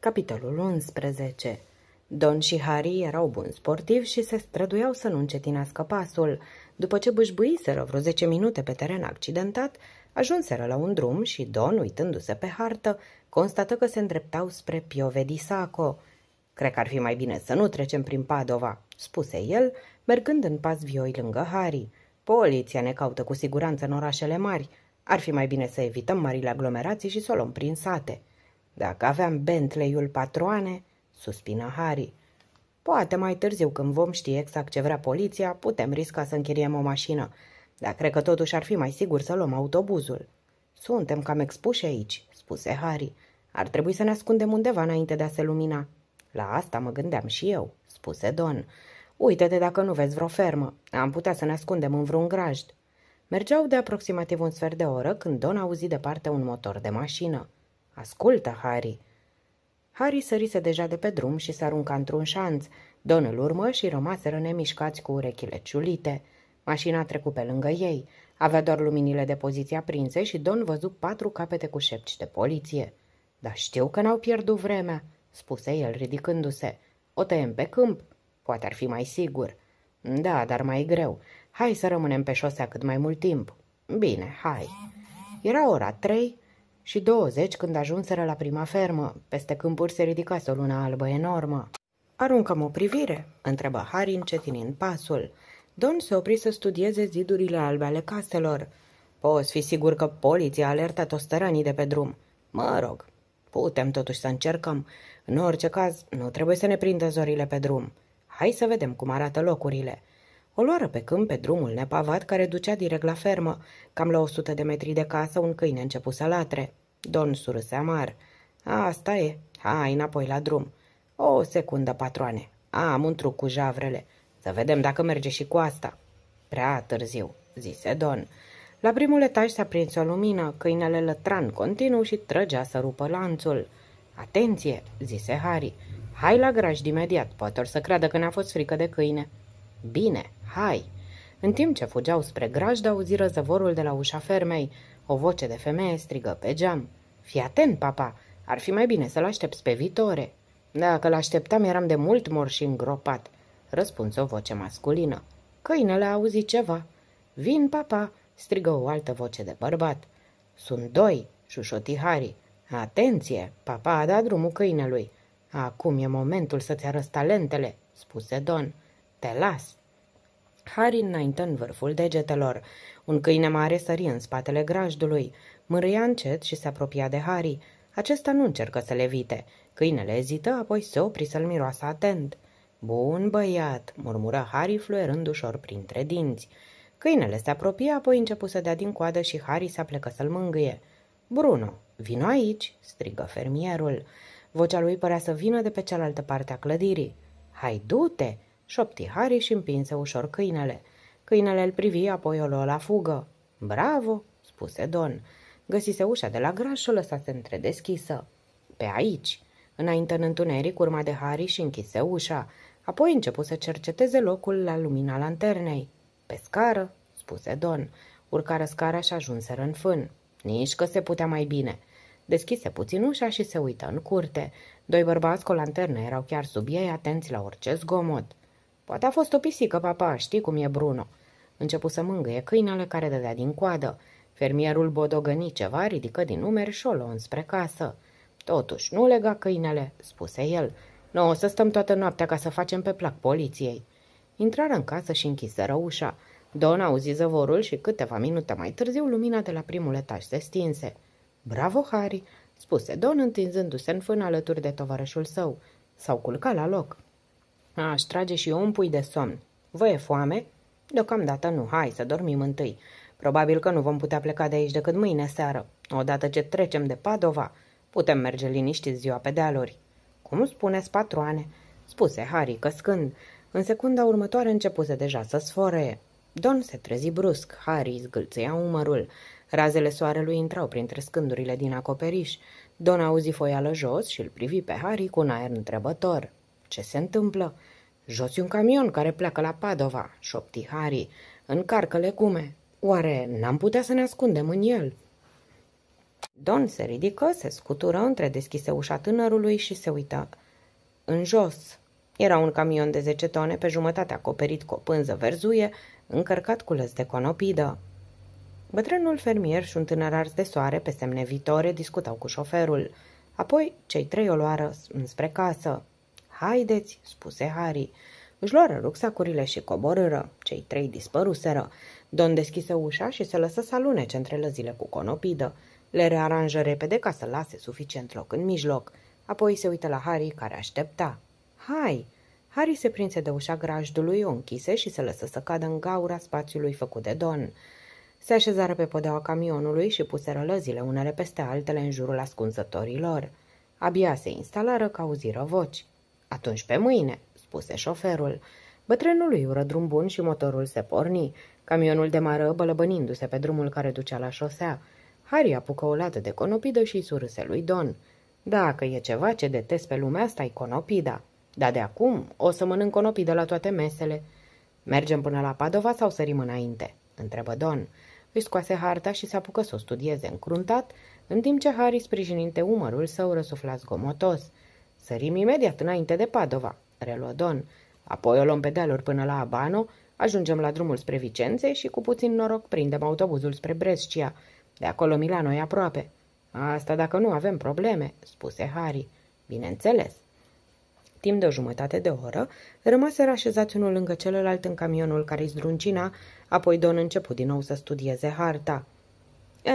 Capitolul 11 Don și Harry erau buni sportivi și se străduiau să nu încetinească pasul. După ce bâșbâiseră vreo 10 minute pe teren accidentat, ajunseră la un drum și Don, uitându-se pe hartă, constată că se îndreptau spre Piove di Saco. Cred că ar fi mai bine să nu trecem prin Padova," spuse el, mergând în pas vioi lângă Harry. Poliția ne caută cu siguranță în orașele mari. Ar fi mai bine să evităm marile aglomerații și să o luăm prin sate." Dacă aveam Bentley-ul patroane, suspină Harry. Poate mai târziu, când vom ști exact ce vrea poliția, putem risca să închiriem o mașină, dar cred că totuși ar fi mai sigur să luăm autobuzul. Suntem cam expuși aici, spuse Harry. Ar trebui să ne ascundem undeva înainte de a se lumina. La asta mă gândeam și eu, spuse Don. uite te dacă nu vezi vreo fermă. Am putea să ne ascundem în vreun grajd. Mergeau de aproximativ un sfert de oră când Don auzi departe un motor de mașină. Ascultă, Harry!" Harry sărise deja de pe drum și s-arunca într-un șanț. Don îl urmă și rămaseră nemișcați cu urechile ciulite. Mașina a trecut pe lângă ei. Avea doar luminile de poziție aprinse și Don văzu patru capete cu șepci de poliție. Dar știu că n-au pierdut vremea," spuse el ridicându-se. O tăiem pe câmp. Poate ar fi mai sigur." Da, dar mai greu. Hai să rămânem pe șosea cât mai mult timp." Bine, hai." Era ora trei și 20 când ajunseră la prima fermă. Peste câmpuri se ridicase o lună albă enormă. Aruncăm o privire?" întrebă Harry încetinind pasul. Don se opri să studieze zidurile albe ale caselor. Poți fi sigur că poliția a alertat o de pe drum. Mă rog, putem totuși să încercăm. În orice caz, nu trebuie să ne prindă zorile pe drum. Hai să vedem cum arată locurile." O luară pe câmp pe drumul nepavat care ducea direct la fermă. Cam la 100 de metri de casă, un câine început să latre. Don surâse amar. asta e. Hai înapoi la drum. O secundă, patroane. A, am un truc cu javrele. Să vedem dacă merge și cu asta. Prea târziu, zise Don. La primul etaj s-a prins o lumină, câinele lătran continuu și trăgea să rupă lanțul. Atenție, zise Harry. Hai la graj imediat, poate or să creadă că ne-a fost frică de câine. Bine, hai!" În timp ce fugeau spre grajd, auziră zăvorul de la ușa fermei. O voce de femeie strigă pe geam. Fii atent, papa! Ar fi mai bine să-l aștepți pe Vitore!" Dacă l-așteptam, eram de mult mor și îngropat!" răspunse o voce masculină. Câinele a auzit ceva. Vin, papa!" strigă o altă voce de bărbat. Sunt doi!" șușoti Harry. Atenție! Papa a dat drumul câinelui. Acum e momentul să-ți arăți talentele!" spuse Don. Te las!" Harry înainte în vârful degetelor. Un câine mare sări în spatele grajdului. Mârâia încet și se apropia de Harry. Acesta nu încercă să le vite Câinele ezită, apoi se opri să-l miroasă atent. Bun băiat, murmură Harry fluierând ușor printre dinți. Câinele se apropie, apoi începu să dea din coadă și Harry se aplecă să-l mângâie. Bruno, vino aici, strigă fermierul. Vocea lui părea să vină de pe cealaltă parte a clădirii. Hai, du-te! șopti Harry și împinse ușor câinele. Câinele îl privi, apoi o luă la fugă. Bravo, spuse Don. Găsise ușa de la graș și o lăsase întredeschisă. Pe aici. Înainte în întuneric, urma de Harry și închise ușa. Apoi începu să cerceteze locul la lumina lanternei. Pe scară, spuse Don. Urcară scara și ajunseră în fân. Nici că se putea mai bine. Deschise puțin ușa și se uită în curte. Doi bărbați cu lanternă erau chiar sub ei, atenți la orice zgomot. Poate a fost o pisică, papa, știi cum e Bruno. Începu să mângâie câinele care dădea din coadă. Fermierul bodogăni ceva, ridică din numeri și o luă înspre casă. Totuși, nu lega câinele, spuse el. Nu o să stăm toată noaptea ca să facem pe plac poliției. Intrară în casă și închiseră ușa. Don auzi zăvorul și câteva minute mai târziu lumina de la primul etaj se stinse. Bravo, Harry!" spuse Don întinzându-se în fân alături de tovarășul său. S-au culcat la loc. Aș trage și eu un pui de somn. Vă e foame? Deocamdată nu, hai să dormim întâi. Probabil că nu vom putea pleca de aici decât mâine seară, odată ce trecem de Padova. Putem merge liniști ziua pe dealuri. Cum spuneți, patroane? Spuse Harry căscând. În secunda următoare începuse deja să sfore. Don se trezi brusc, Harry zgâlțâia umărul. Razele soarelui intrau printre scândurile din acoperiș. Don auzi foială jos și îl privi pe Harry cu un aer întrebător. Ce se întâmplă? Joți un camion care pleacă la Padova, șopti Harry. Încarcă legume. Oare n-am putea să ne ascundem în el? Don se ridică, se scutură între deschise ușa tânărului și se uită în jos. Era un camion de 10 tone pe jumătate acoperit cu o pânză verzuie, încărcat cu lăs de conopidă. Bătrânul fermier și un tânăr ars de soare pe semne vitore discutau cu șoferul. Apoi, cei trei o luară înspre casă. Haideți, spuse Harry. Își luară rucsacurile și coborâră. Cei trei dispăruseră. Don deschise ușa și se lăsă să alunece între lăzile cu conopidă. Le rearanjă repede ca să lase suficient loc în mijloc. Apoi se uită la Harry, care aștepta. Hai! Harry se prinse de ușa grajdului, o închise și se lăsă să cadă în gaura spațiului făcut de Don. Se așezară pe podeaua camionului și puseră lăzile unele peste altele în jurul ascunzătorilor. Abia se instalară ca auziră voci. Atunci pe mâine, spuse șoferul. Bătrânul lui ură drum bun și motorul se porni. Camionul demară bălăbănindu-se pe drumul care ducea la șosea. Harry apucă o lată de conopidă și surâse lui Don. Dacă e ceva ce detest pe lumea asta, e conopida. Dar de acum o să mănânc conopidă la toate mesele. Mergem până la Padova sau sărim înainte? Întrebă Don. Își scoase harta și se apucă să o studieze încruntat, în timp ce Harry, sprijinind umărul său, răsufla zgomotos – Sărim imediat înainte de Padova, reluă Don. Apoi o luăm pe dealuri până la Abano, ajungem la drumul spre Vicențe și cu puțin noroc prindem autobuzul spre Brescia. De acolo Milano e aproape. Asta dacă nu avem probleme, spuse Harry. Bineînțeles. Timp de o jumătate de oră, rămaseră așezați unul lângă celălalt în camionul care îi zdruncina, apoi Don început din nou să studieze harta.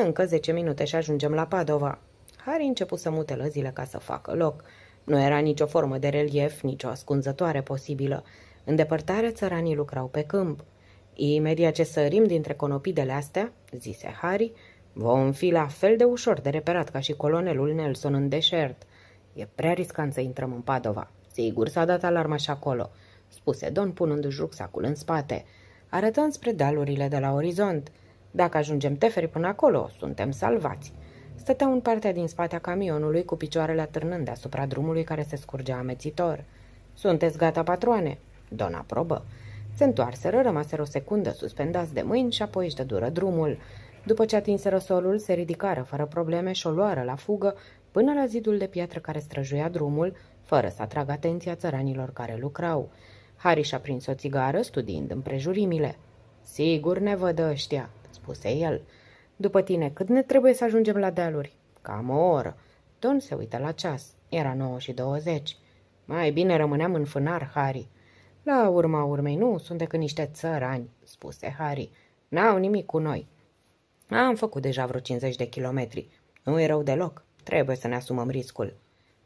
Încă zece minute și ajungem la Padova. Harry început să mute lăzile ca să facă loc. Nu era nicio formă de relief, nicio ascunzătoare posibilă. În depărtare, țăranii lucrau pe câmp. Imediat ce sărim dintre conopidele astea, zise Harry, vom fi la fel de ușor de reperat ca și colonelul Nelson în deșert. E prea riscant să intrăm în Padova. Sigur s-a dat alarma și acolo, spuse Don punându-și rucsacul în spate. Arătăm spre dealurile de la orizont. Dacă ajungem teferi până acolo, suntem salvați. Stăteau în partea din spatea camionului cu picioarele atârnând deasupra drumului care se scurgea amețitor. Sunteți gata, patroane?" Don aprobă. Se întoarseră, rămaseră o secundă suspendați de mâini și apoi își dă dură drumul. După ce atinseră solul, se ridicară fără probleme și o luară la fugă până la zidul de piatră care străjuia drumul, fără să atragă atenția țăranilor care lucrau. Harry și-a prins o țigară, studiind împrejurimile. Sigur ne văd ăștia," spuse el. După tine, cât ne trebuie să ajungem la dealuri? Cam o oră. Don se uită la ceas. Era nouă și douăzeci. Mai bine rămâneam în fânar, Harry. La urma urmei, nu, sunt decât niște țărani, spuse Harry. N-au nimic cu noi. Am făcut deja vreo 50 de kilometri. Nu e rău deloc. Trebuie să ne asumăm riscul.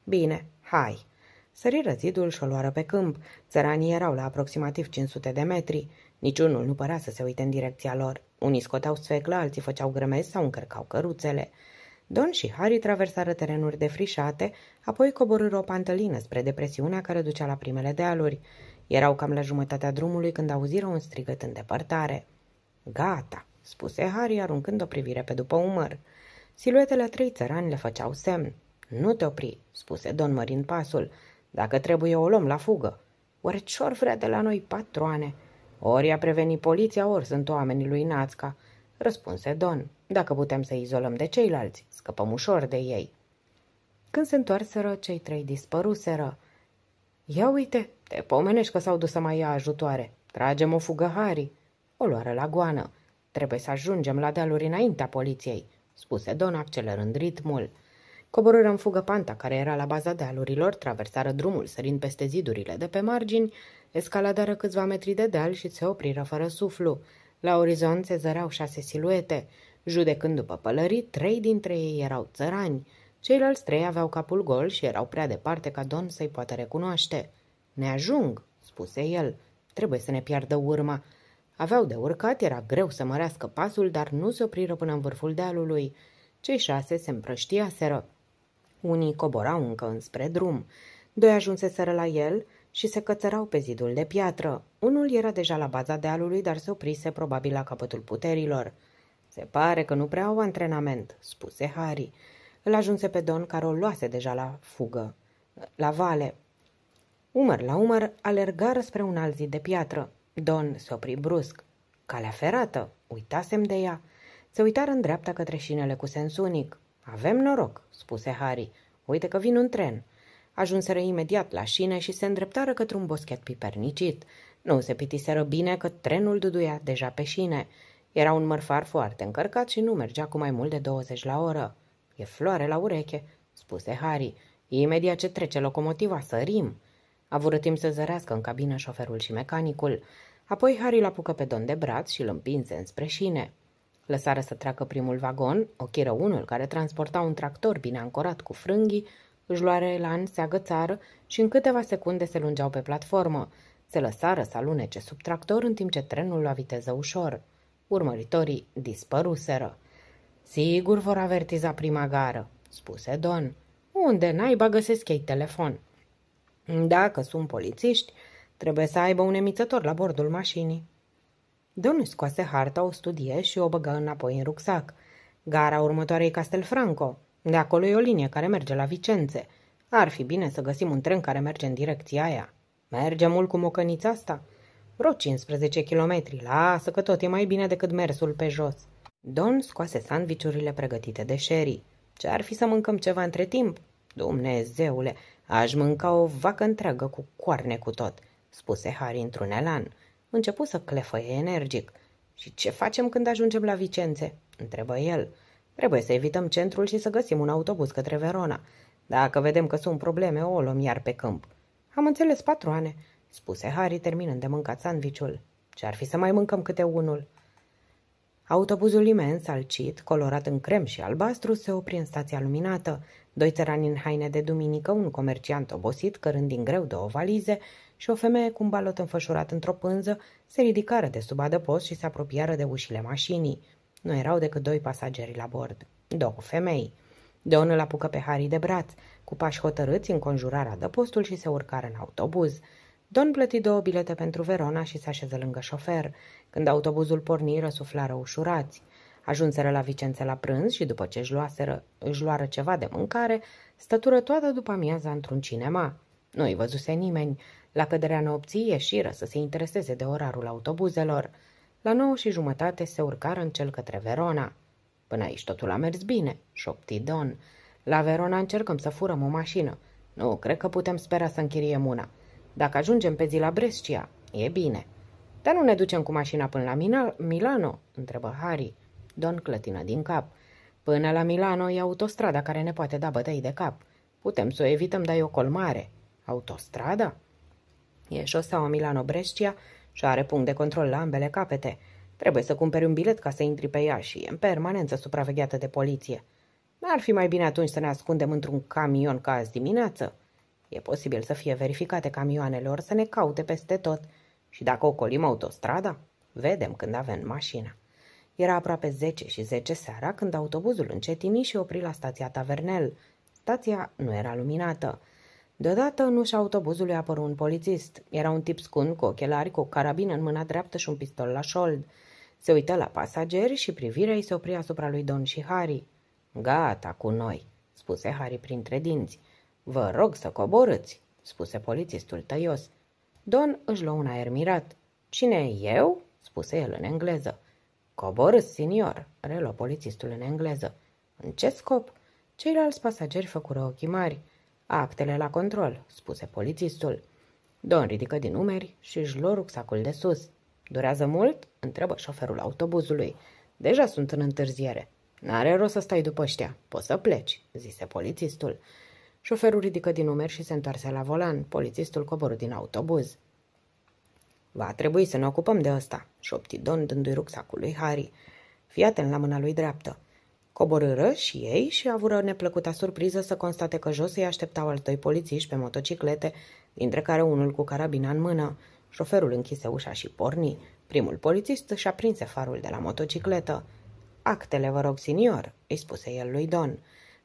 Bine, hai. Săriră zidul și o luară pe câmp. Țăranii erau la aproximativ 500 de metri. Niciunul nu părea să se uite în direcția lor. Unii scoteau sfeclă, alții făceau grămezi sau încărcau căruțele. Don și Harry traversară terenuri defrișate, apoi coborâră o pantălină spre depresiunea care ducea la primele dealuri. Erau cam la jumătatea drumului când auziră un strigăt în depărtare. Gata, spuse Harry aruncând o privire pe după umăr. Siluetele trei țărani le făceau semn. Nu te opri, spuse Don mărind pasul. Dacă trebuie o luăm la fugă. Oare ce-or vrea de la noi patroane?" Ori a prevenit poliția, ori sunt oamenii lui Națca, răspunse Don. Dacă putem să izolăm de ceilalți, scăpăm ușor de ei. Când se întoarseră, cei trei dispăruseră. Ia uite, te pomenești că s-au dus să mai ia ajutoare. Tragem o fugă Harry. O luară la goană. Trebuie să ajungem la dealuri înaintea poliției, spuse Don accelerând ritmul. Coborâră în fugă panta care era la baza dealurilor, traversară drumul sărind peste zidurile de pe margini escaladară câțiva metri de deal și se opriră fără suflu. La orizont se zăreau șase siluete. Judecând după pălării, trei dintre ei erau țărani. Ceilalți trei aveau capul gol și erau prea departe ca Don să-i poată recunoaște. Ne ajung, spuse el. Trebuie să ne piardă urma. Aveau de urcat, era greu să mărească pasul, dar nu se opriră până în vârful dealului. Cei șase se împrăștiaseră. Unii coborau încă înspre drum. Doi ajunseseră la el și se cățărau pe zidul de piatră. Unul era deja la baza dealului, dar se oprise probabil la capătul puterilor. Se pare că nu prea au antrenament, spuse Harry. Îl ajunse pe Don, care o luase deja la fugă, la vale. Umăr la umăr, alergară spre un alt zid de piatră. Don se opri brusc. Calea ferată, uitasem de ea. Se uitară în dreapta către șinele cu sens unic. Avem noroc, spuse Harry. Uite că vin un tren. Ajunseră imediat la șine și se îndreptară către un boschet pipernicit. Nu se pitiseră bine că trenul duduia deja pe șine. Era un mărfar foarte încărcat și nu mergea cu mai mult de 20 la oră. E floare la ureche, spuse Harry. Imediat ce trece locomotiva, sărim. A vrut timp să zărească în cabină șoferul și mecanicul. Apoi Harry l apucă pe Don de braț și îl împinse înspre șine. Lăsară să treacă primul vagon, ochiră unul care transporta un tractor bine ancorat cu frânghii își luare elan, se agățară și în câteva secunde se lungeau pe platformă. Se lăsară să alunece sub tractor în timp ce trenul lua viteză ușor. Urmăritorii dispăruseră. Sigur vor avertiza prima gară, spuse Don. Unde naiba găsesc ei telefon? Dacă sunt polițiști, trebuie să aibă un emițător la bordul mașinii. Don scoase harta, o studie și o băgă înapoi în rucsac. Gara următoarei Castelfranco. De acolo e o linie care merge la Vicențe. Ar fi bine să găsim un tren care merge în direcția aia. Merge mult cu mocănița asta? Vreo 15 kilometri, lasă că tot e mai bine decât mersul pe jos. Don scoase sandviciurile pregătite de Sherry. Ce ar fi să mâncăm ceva între timp? Dumnezeule, aș mânca o vacă întreagă cu coarne cu tot, spuse Harry într-un elan. Începu să clefăie energic. Și ce facem când ajungem la Vicențe? întrebă el. Trebuie să evităm centrul și să găsim un autobuz către Verona. Dacă vedem că sunt probleme, o luăm iar pe câmp. Am înțeles, patroane, spuse Harry, terminând de mâncat sandviciul. Ce-ar fi să mai mâncăm câte unul? Autobuzul imens, alcit, colorat în crem și albastru, se opri în stația luminată. Doi țărani în haine de duminică, un comerciant obosit, cărând din greu două valize, și o femeie cu un balot înfășurat într-o pânză, se ridicară de sub adăpost și se apropiară de ușile mașinii. Nu erau decât doi pasageri la bord, două femei. Don îl apucă pe Harry de braț, cu pași hotărâți înconjurarea de postul și se urcară în autobuz. Don plăti două bilete pentru Verona și se așeză lângă șofer. Când autobuzul porni, răsuflară ușurați. Ajunseră la Vicențe la prânz și după ce își, luaseră, își luară ceva de mâncare, stătură toată după amiaza într-un cinema. Nu-i văzuse nimeni. La căderea nopții ieșiră să se intereseze de orarul autobuzelor. La nouă și jumătate se urcară în cel către Verona. Până aici totul a mers bine, șopti Don. La Verona încercăm să furăm o mașină. Nu, cred că putem spera să închiriem una. Dacă ajungem pe zi la Brescia, e bine. Dar nu ne ducem cu mașina până la Mina- Milano? întrebă Harry. Don clătină din cap. Până la Milano e autostrada care ne poate da bătăi de cap. Putem să o evităm, dar e o colmare. Autostrada? E șoseaua Milano-Brescia, și are punct de control la ambele capete. Trebuie să cumperi un bilet ca să intri pe ea și e în permanență supravegheată de poliție. Ar fi mai bine atunci să ne ascundem într-un camion ca azi dimineață. E posibil să fie verificate camioanelor să ne caute peste tot și dacă ocolim autostrada, vedem când avem mașina. Era aproape 10 și 10 seara când autobuzul încetini și opri la stația Tavernel. Stația nu era luminată. Deodată în ușa autobuzului apăru un polițist. Era un tip scund cu ochelari, cu o carabină în mâna dreaptă și un pistol la șold. Se uită la pasageri și privirea îi se opri asupra lui Don și Harry. Gata cu noi, spuse Harry printre dinți. Vă rog să coborâți, spuse polițistul tăios. Don își luă un aer mirat. Cine eu? spuse el în engleză. Coborâți, senior, reluă polițistul în engleză. În ce scop? Ceilalți pasageri făcură ochii mari. Actele la control, spuse polițistul. Don ridică din umeri și își lua rucsacul de sus. Durează mult? întrebă șoferul autobuzului. Deja sunt în întârziere. N-are rost să stai după ăștia. Poți să pleci, zise polițistul. Șoferul ridică din umeri și se întoarse la volan. Polițistul coborâ din autobuz. Va trebui să ne ocupăm de ăsta, șopti Don dându-i rucsacul lui Harry. Fii atent la mâna lui dreaptă. Coborâră și ei și avură neplăcuta surpriză să constate că jos îi așteptau al doi polițiști pe motociclete, dintre care unul cu carabina în mână. Șoferul închise ușa și porni. Primul polițist și-a prinse farul de la motocicletă. Actele, vă rog, senior, îi spuse el lui Don.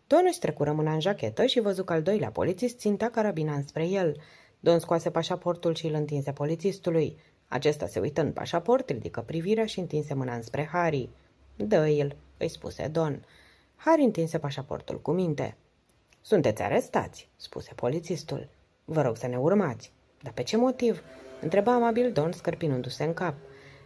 Don își trecu rămâna în jachetă și văzu că al doilea polițist ținta carabina înspre el. Don scoase pașaportul și îl întinse polițistului. Acesta se uită în pașaport, ridică privirea și întinse mâna înspre Harry. Dă-l, îi spuse Don. Harry întinse pașaportul cu minte. Sunteți arestați, spuse polițistul. Vă rog să ne urmați. Dar pe ce motiv? Întreba amabil Don scărpinându-se în cap.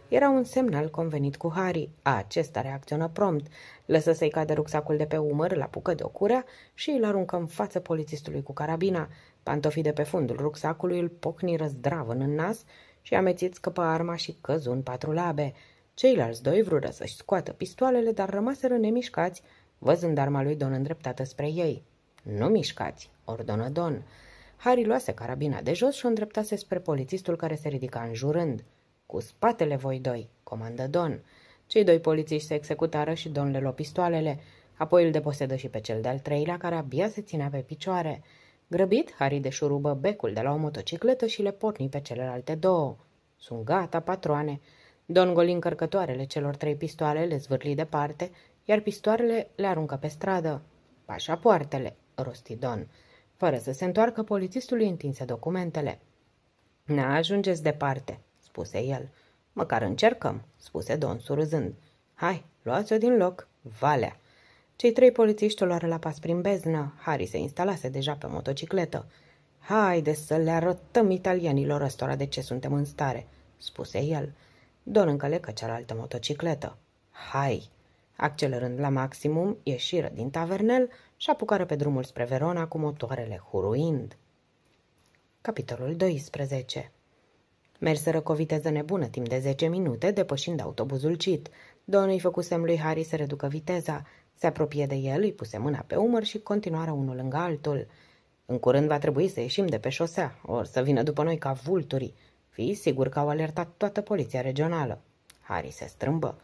Era un semnal convenit cu Harry. Acesta reacționă prompt. Lăsă să-i cadă rucsacul de pe umăr, la pucă de o curea și îl aruncă în față polițistului cu carabina. Pantofii de pe fundul rucsacului îl pocni răzdravân în nas și amețit scăpă arma și căzu în patru labe. Ceilalți doi vrură să-și scoată pistoalele, dar rămaseră nemișcați, văzând arma lui Don îndreptată spre ei. Nu mișcați, ordonă Don. Harry luase carabina de jos și o îndreptase spre polițistul care se ridica jurând. Cu spatele voi doi, comandă Don. Cei doi polițiști se executară și Don le lua pistoalele, apoi îl deposedă și pe cel de-al treilea care abia se ținea pe picioare. Grăbit, Harry deșurubă becul de la o motocicletă și le porni pe celelalte două. Sunt gata, patroane, Don goli încărcătoarele celor trei pistoale, le zvârli departe, iar pistoarele le aruncă pe stradă. poartele, rosti Don. Fără să se întoarcă, polițistul îi întinse documentele. Ne ajungeți departe, spuse el. Măcar încercăm, spuse Don surâzând. Hai, luați-o din loc, valea. Cei trei polițiști o luară la pas prin beznă. Harry se instalase deja pe motocicletă. Haide să le arătăm italienilor ăstora de ce suntem în stare, spuse el. Don încălecă cealaltă motocicletă. Hai! Accelerând la maximum, ieșiră din tavernel și apucară pe drumul spre Verona cu motoarele huruind. Capitolul 12 Merseră cu o viteză nebună timp de 10 minute, depășind autobuzul CIT. Don îi făcu semn lui Harry să reducă viteza. Se apropie de el, îi puse mâna pe umăr și continuară unul lângă altul. În curând va trebui să ieșim de pe șosea, or să vină după noi ca vulturii. Fii sigur că au alertat toată poliția regională. Harry se strâmbă.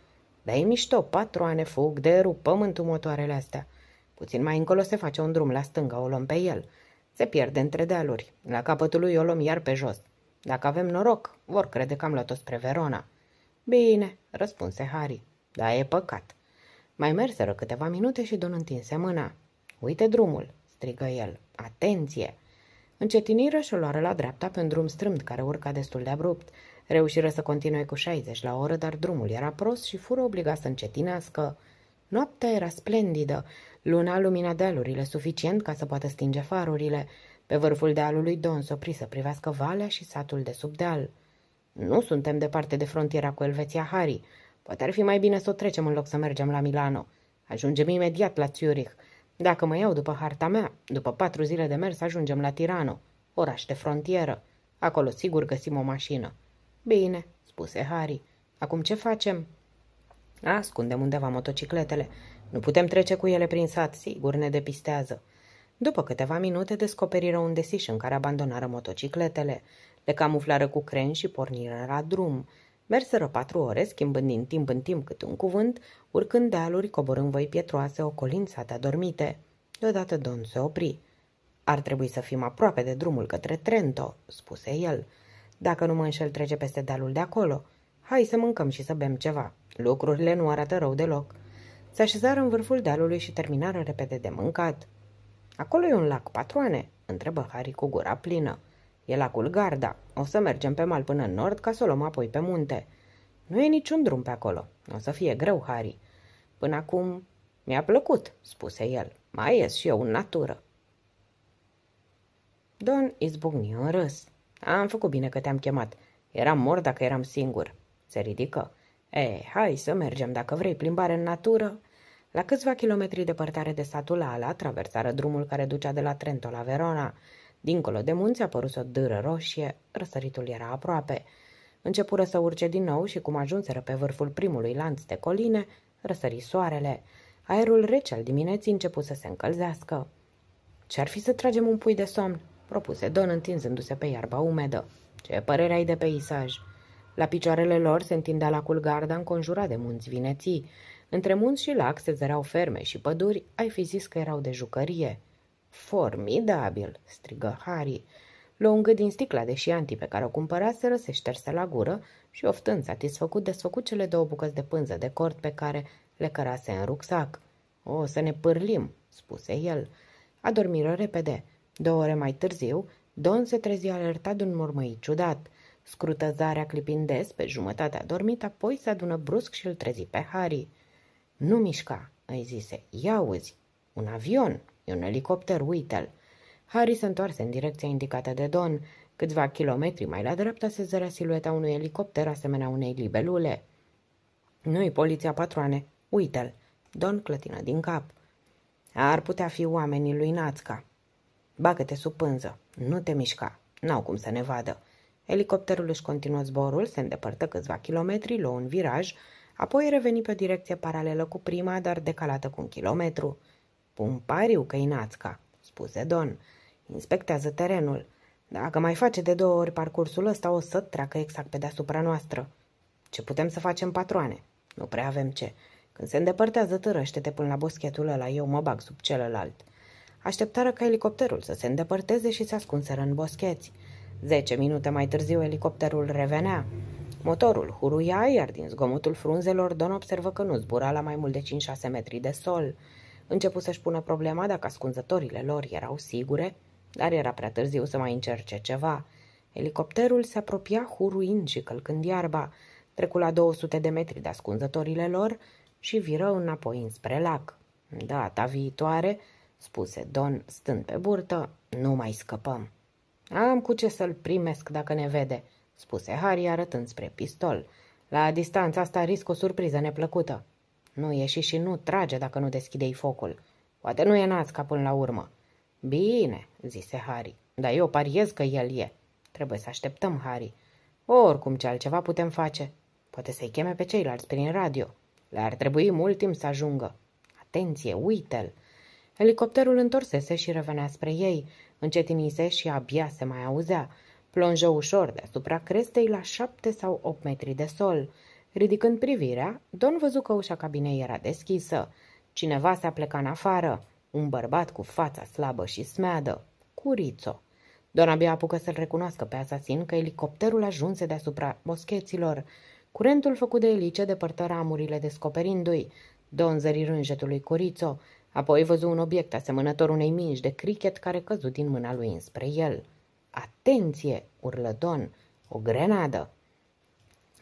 Dar e mișto, patru ani fug, de rup pământul motoarele astea. Puțin mai încolo se face un drum la stânga, o luăm pe el. Se pierde între dealuri. La capătul lui o luăm iar pe jos. Dacă avem noroc, vor crede că am luat-o spre Verona. Bine, răspunse Harry. Da, e păcat. Mai merseră câteva minute și Don întinse mâna. Uite drumul, strigă el. Atenție! Încetiniră și o luară la dreapta pe un drum strâmt care urca destul de abrupt. Reușiră să continue cu 60 la oră, dar drumul era prost și fură obligat să încetinească. Noaptea era splendidă, luna lumina dealurile suficient ca să poată stinge farurile. Pe vârful dealului Don s-o să privească valea și satul de sub deal. Nu suntem departe de frontiera cu Elveția Harry. Poate ar fi mai bine să o trecem în loc să mergem la Milano. Ajungem imediat la Zurich dacă mă iau după harta mea, după patru zile de mers ajungem la Tirano, oraș de frontieră. Acolo sigur găsim o mașină. Bine, spuse Harry. Acum ce facem? Ascundem undeva motocicletele. Nu putem trece cu ele prin sat, sigur ne depistează. După câteva minute descoperiră un desiș în care abandonară motocicletele, le camuflară cu cren și porniră la drum. Merseră patru ore, schimbând din timp în timp cât un cuvânt, urcând dealuri, coborând voi pietroase, ocolind sate adormite. Deodată Don se opri. Ar trebui să fim aproape de drumul către Trento," spuse el. Dacă nu mă înșel, trece peste dealul de acolo. Hai să mâncăm și să bem ceva. Lucrurile nu arată rău deloc." Se așezară în vârful dealului și terminară repede de mâncat. Acolo e un lac patroane?" întrebă Harry cu gura plină. E lacul Garda, o să mergem pe mal până în nord ca să o luăm apoi pe munte. Nu e niciun drum pe acolo. O să fie greu, Harry. Până acum mi-a plăcut, spuse el. Mai ies și eu în natură. Don izbucni în râs. Am făcut bine că te-am chemat. Eram mor dacă eram singur. Se ridică. E, hai să mergem dacă vrei plimbare în natură. La câțiva kilometri departare de satul Ala, traversară drumul care ducea de la Trento la Verona. Dincolo de munți a părut o dâră roșie, răsăritul era aproape. Începură să urce din nou și cum ajunseră pe vârful primului lanț de coline, răsări soarele. Aerul rece al dimineții începu să se încălzească. Ce-ar fi să tragem un pui de somn?" propuse Don întinzându-se pe iarba umedă. Ce părere ai de peisaj?" La picioarele lor se întindea lacul Garda înconjurat de munți vineții. Între munți și lac se zăreau ferme și păduri, ai fi zis că erau de jucărie. Formidabil!" strigă Harry. Luă un gât din sticla de șianti pe care o cumpăraseră, se șterse la gură și, oftând satisfăcut, desfăcut cele două bucăți de pânză de cort pe care le cărase în rucsac. O să ne pârlim," spuse el. Adormiră repede. Două ore mai târziu, Don se trezi alertat de un mormăit ciudat. Scrută zarea clipind des pe jumătatea dormită, apoi se adună brusc și îl trezi pe Harry. Nu mișca," îi zise. Ia uzi, un avion!" E un elicopter, uite-l. Harry se întoarse în direcția indicată de Don. Câțiva kilometri mai la dreapta se zărea silueta unui elicopter asemenea unei libelule. Nu-i poliția patroane, uite-l. Don clătină din cap. Ar putea fi oamenii lui Nazca. Bagă-te sub pânză, nu te mișca, n-au cum să ne vadă. Elicopterul își continuă zborul, se îndepărtă câțiva kilometri, luă un viraj, apoi reveni pe direcție paralelă cu prima, dar decalată cu un kilometru. Pun pariu că-i națca, spuse Don. Inspectează terenul. Dacă mai face de două ori parcursul ăsta, o să treacă exact pe deasupra noastră. Ce putem să facem, patroane? Nu prea avem ce. Când se îndepărtează, târăște-te până la boschetul ăla, eu mă bag sub celălalt. Așteptară ca elicopterul să se îndepărteze și se ascunseră în boscheți. Zece minute mai târziu, elicopterul revenea. Motorul huruia, iar din zgomotul frunzelor, Don observă că nu zbura la mai mult de 5-6 metri de sol. Începu să-și pună problema dacă ascunzătorile lor erau sigure, dar era prea târziu să mai încerce ceva. Elicopterul se apropia huruind și călcând iarba, trecu la 200 de metri de ascunzătorile lor și viră înapoi înspre lac. Data viitoare, spuse Don, stând pe burtă, nu mai scăpăm. Am cu ce să-l primesc dacă ne vede, spuse Harry arătând spre pistol. La distanța asta risc o surpriză neplăcută. Nu ieși și nu trage dacă nu deschidei focul. Poate nu e nasca până la urmă. Bine, zise Harry, dar eu pariez că el e. Trebuie să așteptăm, Harry. Oricum ce altceva putem face. Poate să-i cheme pe ceilalți prin radio. Le-ar trebui mult timp să ajungă. Atenție, uite-l! Elicopterul întorsese și revenea spre ei. Încetinise și abia se mai auzea. Plonjă ușor deasupra crestei la șapte sau opt metri de sol. Ridicând privirea, Don văzu că ușa cabinei era deschisă. Cineva se-a plecat în afară, un bărbat cu fața slabă și smeadă, Curițo. Don abia apucă să-l recunoască pe asasin că elicopterul ajunse deasupra boscheților. Curentul făcut de elice depărtă ramurile descoperindu-i. Don zări rânjetului Curițo, apoi văzu un obiect asemănător unei mingi de cricket care căzut din mâna lui înspre el. Atenție!" urlă Don. O grenadă!"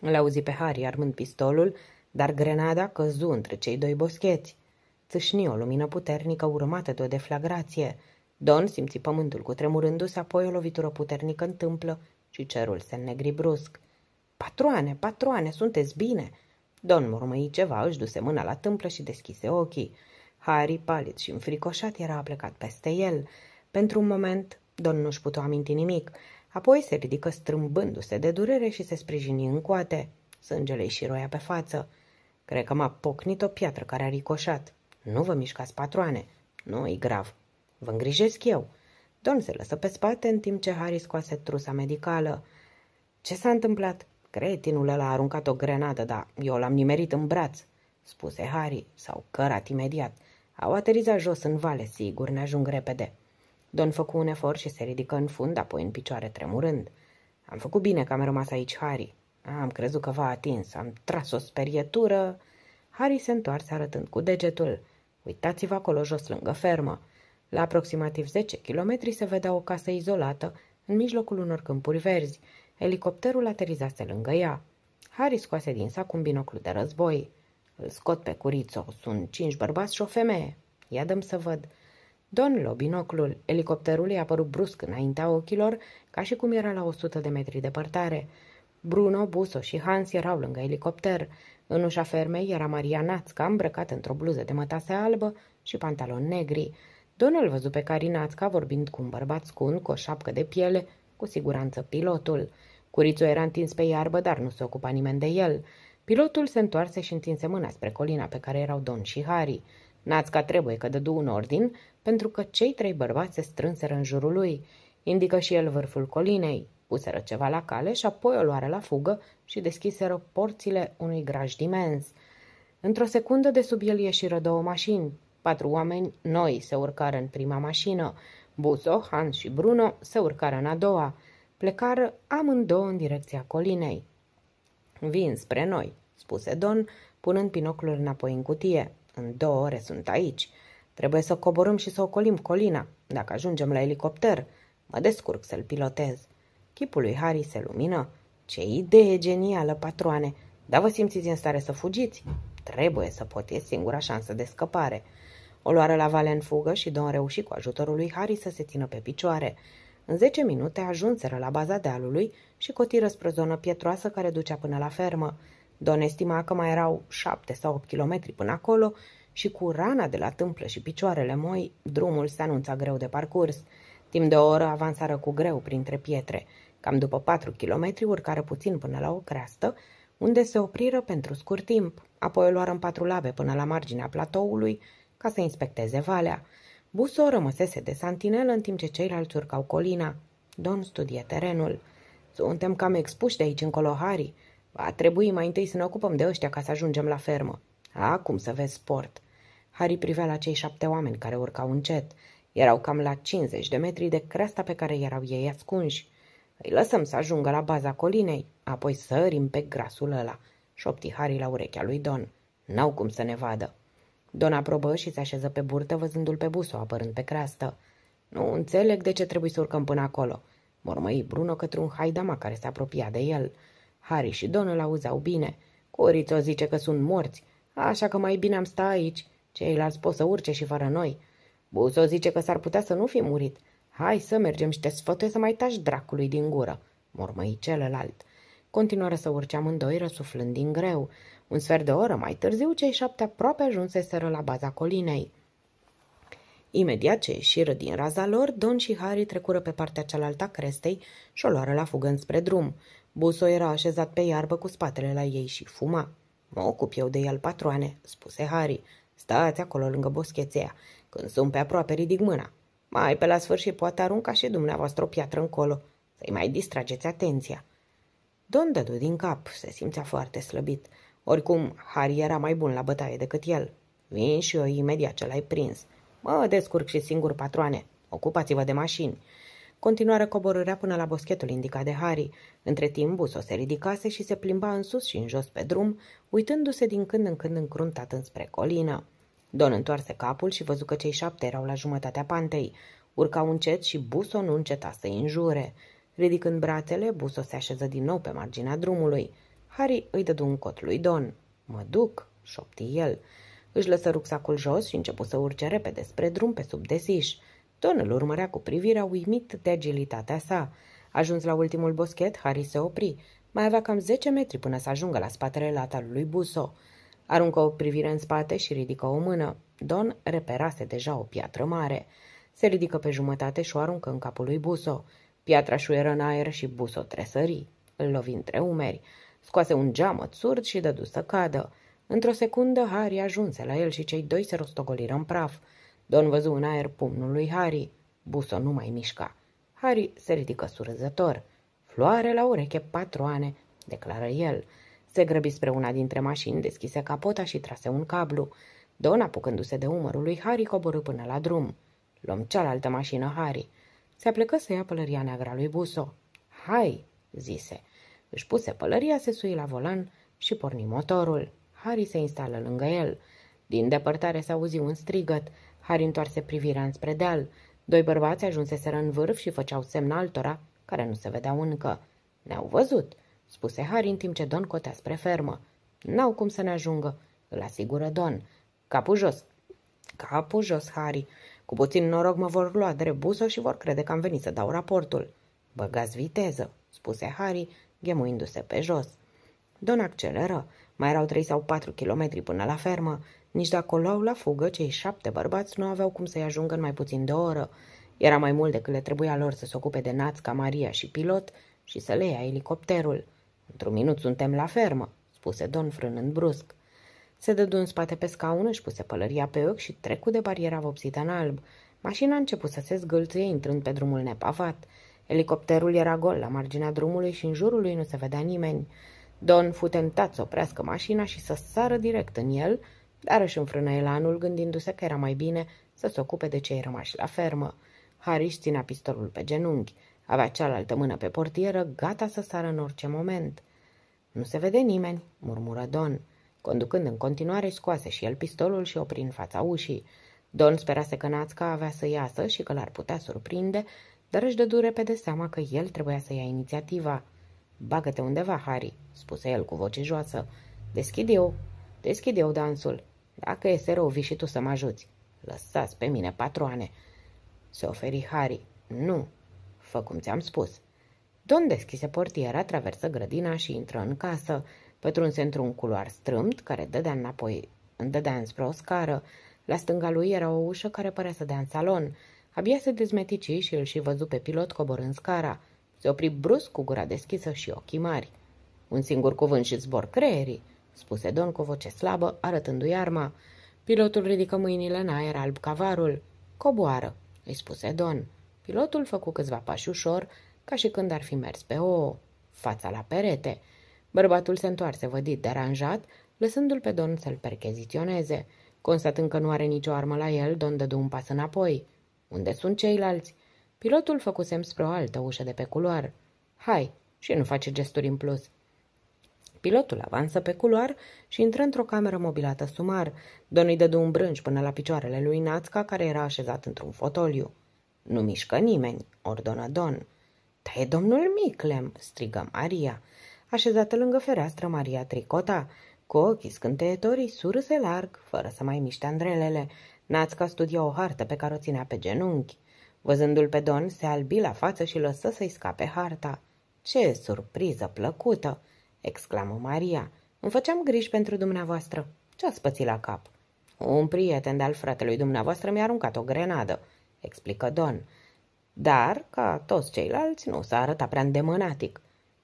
Îl auzi pe Harry armând pistolul, dar grenada căzu între cei doi boscheți. Țâșni o lumină puternică urmată de o deflagrație. Don simți pământul cutremurându-se, apoi o lovitură puternică întâmplă și cerul se negri brusc. Patroane, patroane, sunteți bine!" Don mormăi ceva, își duse mâna la tâmplă și deschise ochii. Harry, palid și înfricoșat, era plecat peste el. Pentru un moment, Don nu-și putea aminti nimic. Apoi se ridică strâmbându-se de durere și se sprijini în coate. Sângele și roia pe față. Cred că m-a pocnit o piatră care a ricoșat. Nu vă mișcați, patroane. Nu e grav. Vă îngrijesc eu. Don se lăsă pe spate în timp ce Harry scoase trusa medicală. Ce s-a întâmplat? Cretinul ăla a aruncat o grenadă, dar eu l-am nimerit în braț, spuse Harry. S-au cărat imediat. Au aterizat jos în vale, sigur, ne ajung repede. Don făcu un efort și se ridică în fund, apoi în picioare, tremurând. Am făcut bine că am rămas aici, Harry. Am crezut că v-a atins. Am tras o sperietură. Harry se întoarse arătând cu degetul. Uitați-vă acolo jos lângă fermă. La aproximativ 10 kilometri se vedea o casă izolată, în mijlocul unor câmpuri verzi. Elicopterul aterizase lângă ea. Harry scoase din sac un binoclu de război. Îl scot pe curiță. Sunt cinci bărbați și o femeie. Ia dăm să văd. Don binoclul elicopterului a apărut brusc înaintea ochilor, ca și cum era la 100 de metri departare. Bruno, Buso și Hans erau lângă elicopter. În ușa fermei era Maria Națca, îmbrăcată într-o bluză de mătase albă și pantaloni negri. Don îl văzu pe Carinațca vorbind cu un bărbat scund, cu o șapcă de piele, cu siguranță pilotul. Curițul era întins pe iarbă, dar nu se ocupa nimeni de el. Pilotul se întoarse și întinse mâna spre colina pe care erau Don și Harry. Națca trebuie că dădu un ordin pentru că cei trei bărbați se strânseră în jurul lui. Indică și el vârful colinei, puseră ceva la cale și apoi o luară la fugă și deschiseră porțile unui graj dimens. Într-o secundă de sub el ieșiră două mașini. Patru oameni noi se urcară în prima mașină. Buzo, Hans și Bruno se urcară în a doua. Plecară amândouă în direcția colinei. Vin spre noi, spuse Don, punând pinoclul înapoi în cutie. În două ore sunt aici. Trebuie să coborâm și să ocolim colina. Dacă ajungem la elicopter, mă descurc să-l pilotez. Chipul lui Harry se lumină. Ce idee genială, patroane! Dar vă simțiți în stare să fugiți? Trebuie să pot, e singura șansă de scăpare. O luară la vale în fugă și Don reuși cu ajutorul lui Harry să se țină pe picioare. În zece minute ajunseră la baza dealului și cotiră spre zonă pietroasă care ducea până la fermă. Don estima că mai erau șapte sau opt kilometri până acolo și cu rana de la tâmplă și picioarele moi, drumul se anunța greu de parcurs. Timp de o oră avansară cu greu printre pietre. Cam după patru kilometri urcară puțin până la o creastă, unde se opriră pentru scurt timp, apoi o luară în patru labe până la marginea platoului ca să inspecteze valea. Buso rămăsese de santinel în timp ce ceilalți urcau colina. Don studie terenul. Suntem cam expuși de aici încolo, Harry. Va trebui mai întâi să ne ocupăm de ăștia ca să ajungem la fermă. Acum să vezi sport. Harry privea la cei șapte oameni care urcau încet. Erau cam la 50 de metri de creasta pe care erau ei ascunși. Îi lăsăm să ajungă la baza colinei, apoi sărim pe grasul ăla, șopti Harry la urechea lui Don. N-au cum să ne vadă. Don aprobă și se așeză pe burtă văzându-l pe buso apărând pe creastă. Nu înțeleg de ce trebuie să urcăm până acolo, mormăi Bruno către un haidama care se apropia de el. Harry și Don îl auzau bine. Curiț o zice că sunt morți, așa că mai bine am sta aici Ceilalți pot să urce și fără noi. Buzo zice că s-ar putea să nu fi murit. Hai să mergem și te sfătuie să mai tași dracului din gură, mormăi celălalt. Continuă să urce amândoi, răsuflând din greu. Un sfert de oră mai târziu, cei șapte aproape ajunseseră la baza colinei. Imediat ce ieșiră din raza lor, Don și Harry trecură pe partea cealaltă a crestei și o luară la fugă înspre drum. Buso era așezat pe iarbă cu spatele la ei și fuma. Mă ocup eu de el, patroane, spuse Harry. Stați acolo lângă boschețea. Când sunt pe aproape, ridic mâna. Mai pe la sfârșit poate arunca și dumneavoastră o piatră încolo. Să-i mai distrageți atenția. Don dădu din cap, se simțea foarte slăbit. Oricum, Harry era mai bun la bătaie decât el. Vin și eu imediat ce l-ai prins. Mă descurc și singur, patroane. Ocupați-vă de mașini continuară coborârea până la boschetul indicat de Harry. Între timp, Buso se ridicase și se plimba în sus și în jos pe drum, uitându-se din când în când încruntat înspre colină. Don întoarse capul și văzu că cei șapte erau la jumătatea pantei. Urcau încet și Buso nu înceta să-i înjure. Ridicând brațele, Buso se așeză din nou pe marginea drumului. Harry îi dădu un cot lui Don. Mă duc, șopti el. Își lăsă rucsacul jos și începu să urce repede spre drum pe sub desiș. Don îl urmărea cu privirea uimit de agilitatea sa. Ajuns la ultimul boschet, Harry se opri. Mai avea cam 10 metri până să ajungă la spatele lui Buso. Aruncă o privire în spate și ridică o mână. Don reperase deja o piatră mare. Se ridică pe jumătate și o aruncă în capul lui Buso. Piatra șuieră în aer și Buso tresări. Îl lovi între umeri. Scoase un geamăt surd și dădu să cadă. Într-o secundă, Harry ajunse la el și cei doi se rostogoliră în praf. Don văzu în aer pumnul lui Harry. Buso nu mai mișca. Harry se ridică surâzător. Floare la ureche patroane, declară el. Se grăbi spre una dintre mașini, deschise capota și trase un cablu. Don, apucându-se de umărul lui Harry, coborâ până la drum. Luăm cealaltă mașină, Harry. Se aplecă să ia pălăria neagră lui Buso. Hai, zise. Își puse pălăria, se sui la volan și porni motorul. Harry se instală lângă el. Din depărtare se auzi un strigăt. Harry întoarse privirea înspre deal. Doi bărbați ajunseseră în vârf și făceau semn altora, care nu se vedeau încă. Ne-au văzut, spuse Harry în timp ce Don cotea spre fermă. N-au cum să ne ajungă, îl asigură Don. Capul jos! Capul jos, Harry! Cu puțin noroc mă vor lua drebuso și vor crede că am venit să dau raportul. Băgați viteză, spuse Harry, ghemuindu-se pe jos. Don acceleră. Mai erau trei sau patru kilometri până la fermă, nici dacă o luau la fugă, cei șapte bărbați nu aveau cum să-i ajungă în mai puțin de o oră. Era mai mult decât le trebuia lor să se ocupe de Națca, Maria și pilot și să le ia elicopterul. Într-un minut suntem la fermă, spuse Don frânând brusc. Se dădu în spate pe scaun, își puse pălăria pe ochi și trecu de bariera vopsită în alb. Mașina a început să se zgâlțâie intrând pe drumul nepavat. Elicopterul era gol la marginea drumului și în jurul lui nu se vedea nimeni. Don fu tentat să oprească mașina și să sară direct în el, dar își înfrână elanul gândindu-se că era mai bine să se ocupe de cei rămași la fermă. Harish ținea pistolul pe genunchi, avea cealaltă mână pe portieră, gata să sară în orice moment. Nu se vede nimeni, murmură Don. Conducând în continuare, scoase și el pistolul și opri în fața ușii. Don sperase că Națca avea să iasă și că l-ar putea surprinde, dar își dădu repede seama că el trebuia să ia inițiativa. Bagă-te undeva, Harry, spuse el cu voce joasă. Deschid eu. Deschid eu dansul. Dacă este rău, vii și tu să mă ajuți. Lăsați pe mine, patroane. Se oferi Harry. Nu. Fă cum ți-am spus. Don deschise portiera, traversă grădina și intră în casă, pătrunse într-un culoar strâmt care dădea înapoi, dădea înspre o scară. La stânga lui era o ușă care părea să dea în salon. Abia se dezmetici și îl și văzu pe pilot coborând scara. Se opri brusc cu gura deschisă și ochii mari. Un singur cuvânt și zbor creierii, spuse Don cu voce slabă, arătându-i arma. Pilotul ridică mâinile în aer alb ca varul. Coboară, îi spuse Don. Pilotul făcu câțiva pași ușor, ca și când ar fi mers pe o fața la perete. Bărbatul se întoarse vădit deranjat, lăsându-l pe Don să-l percheziționeze. Constatând că nu are nicio armă la el, Don dădu un pas înapoi. Unde sunt ceilalți? Pilotul făcusem spre o altă ușă de pe culoar. Hai, și nu face gesturi în plus. Pilotul avansă pe culoar și intră într-o cameră mobilată sumar. Donny dădu un brânci până la picioarele lui Națca, care era așezat într-un fotoliu. Nu mișcă nimeni, ordonă Don. Da, e domnul Miclem, strigă Maria. Așezată lângă fereastră, Maria tricota. Cu ochii scânteietorii surâse larg, fără să mai miște andrelele. Națca studia o hartă pe care o ținea pe genunchi. Văzându-l pe Don, se albi la față și lăsă să-i scape harta. Ce surpriză plăcută!" exclamă Maria. Îmi făceam griji pentru dumneavoastră. Ce ați pățit la cap?" Un prieten de-al fratelui dumneavoastră mi-a aruncat o grenadă," explică Don. Dar, ca toți ceilalți, nu s-a arătat prea îndemânatic.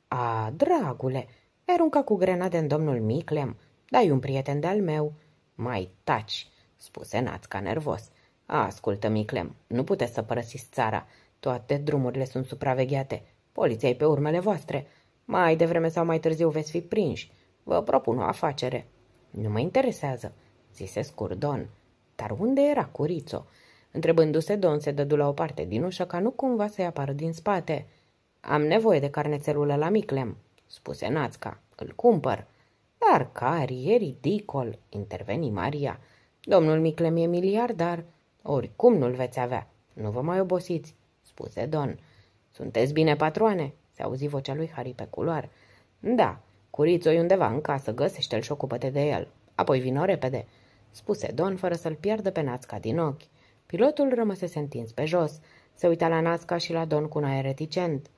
A, dragule, ai aruncat cu grenade în domnul Miclem. Dai un prieten de-al meu." Mai taci!" spuse Națca nervos. Ascultă, Miclem, nu puteți să părăsiți țara. Toate drumurile sunt supravegheate. Poliția e pe urmele voastre. Mai devreme sau mai târziu veți fi prinși. Vă propun o afacere. Nu mă interesează, zise Scurdon. Dar unde era Curițo? Întrebându-se, Don se dădu la o parte din ușă ca nu cumva să-i apară din spate. Am nevoie de carnețelul la Miclem, spuse Națca. Îl cumpăr. Dar care? e ridicol, interveni Maria. Domnul Miclem e miliardar oricum nu-l veți avea. Nu vă mai obosiți, spuse Don. Sunteți bine, patroane? Se auzi vocea lui Harry pe culoar. Da, i undeva în casă, găsește-l și ocupă-te de el. Apoi vină repede, spuse Don fără să-l pierdă pe Nazca din ochi. Pilotul rămăsese întins pe jos. Se uita la Nazca și la Don cu un aer reticent.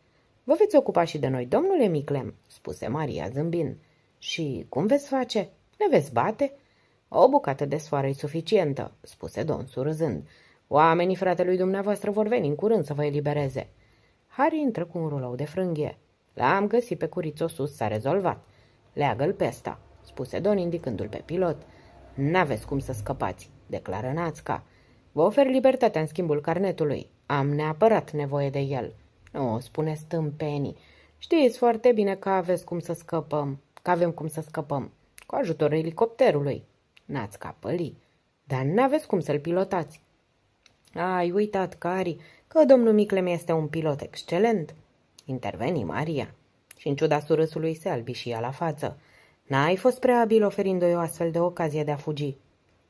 Vă veți ocupa și de noi, domnule Miclem, spuse Maria zâmbind. Și cum veți face? Ne veți bate?" O bucată de soare e suficientă, spuse Don surzând. Oamenii fratelui dumneavoastră vor veni în curând să vă elibereze. Harry intră cu un rulou de frânghie. L-am găsit pe curițo sus, s-a rezolvat. Leagă-l pe asta, spuse Don indicându-l pe pilot. N-aveți cum să scăpați, declară Națca. Vă ofer libertatea în schimbul carnetului. Am neapărat nevoie de el. Nu, spune stâmpenii. Știți foarte bine că aveți cum să scăpăm, că avem cum să scăpăm. Cu ajutorul elicopterului, n-ați capălii, dar n-aveți cum să-l pilotați. Ai uitat, Cari, că domnul Miclem este un pilot excelent. Interveni Maria și în ciuda surâsului se albi și ea la față. N-ai fost prea abil oferindu-i o astfel de ocazie de a fugi.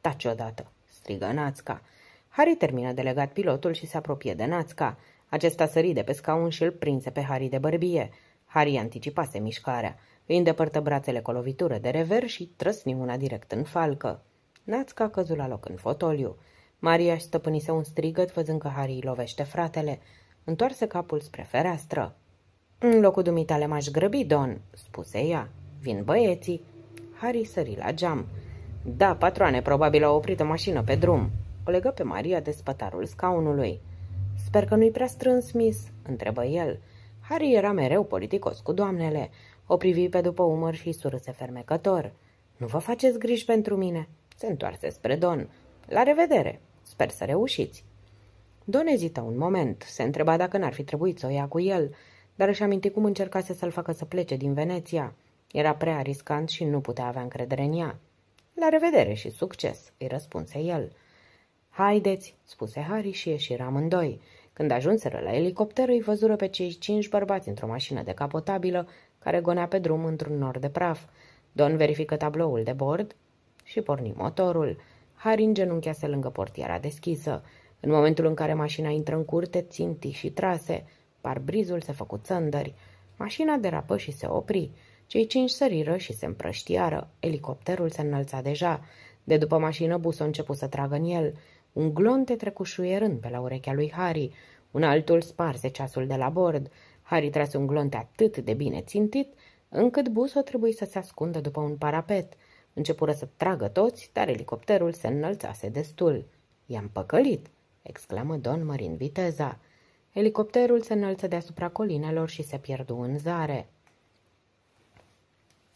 Taci odată, strigă Națca. Harry termină de legat pilotul și se apropie de Națca. Acesta sări de pe scaun și îl prinse pe Harry de bărbie. Harry anticipase mișcarea. Îi îndepărtă brațele cu o lovitură de rever și trăsni una direct în falcă. Națca căzu la loc în fotoliu. Maria își stăpânise un strigăt văzând că Harry lovește fratele. Întoarse capul spre fereastră. În locul dumitale m-aș grăbi, Don," spuse ea. Vin băieții." Harry sări la geam. Da, patroane, probabil a oprit o mașină pe drum." O legă pe Maria de spătarul scaunului. Sper că nu-i prea strâns, miss?" întrebă el. Harry era mereu politicos cu doamnele. O privi pe după umăr și surâse fermecător. Nu vă faceți griji pentru mine?" Se întoarse spre Don. La revedere! Sper să reușiți!" Don ezită un moment. Se întreba dacă n-ar fi trebuit să o ia cu el, dar își aminti cum încercase să-l facă să plece din Veneția. Era prea riscant și nu putea avea încredere în ea. La revedere și succes!" îi răspunse el. Haideți!" spuse Harry și ieșiră amândoi. Când ajunseră la elicopter, îi văzură pe cei cinci bărbați într-o mașină decapotabilă, care gonea pe drum într-un nor de praf. Don verifică tabloul de bord și porni motorul. Harry îngenunchease lângă portiera deschisă. În momentul în care mașina intră în curte, ținti și trase. Parbrizul se făcu țăndări. Mașina derapă și se opri. Cei cinci săriră și se împrăștiară. Elicopterul se înălța deja. De după mașină, busul a început să tragă în el. Un glonte trecu șuierând pe la urechea lui Harry. Un altul sparse ceasul de la bord. Harry trase un glonț atât de bine țintit, încât o trebuie să se ascundă după un parapet. Începură să tragă toți, dar elicopterul se înălțase destul. I-am păcălit!" exclamă Don Mărin viteza. Elicopterul se înălță deasupra colinelor și se pierdu în zare.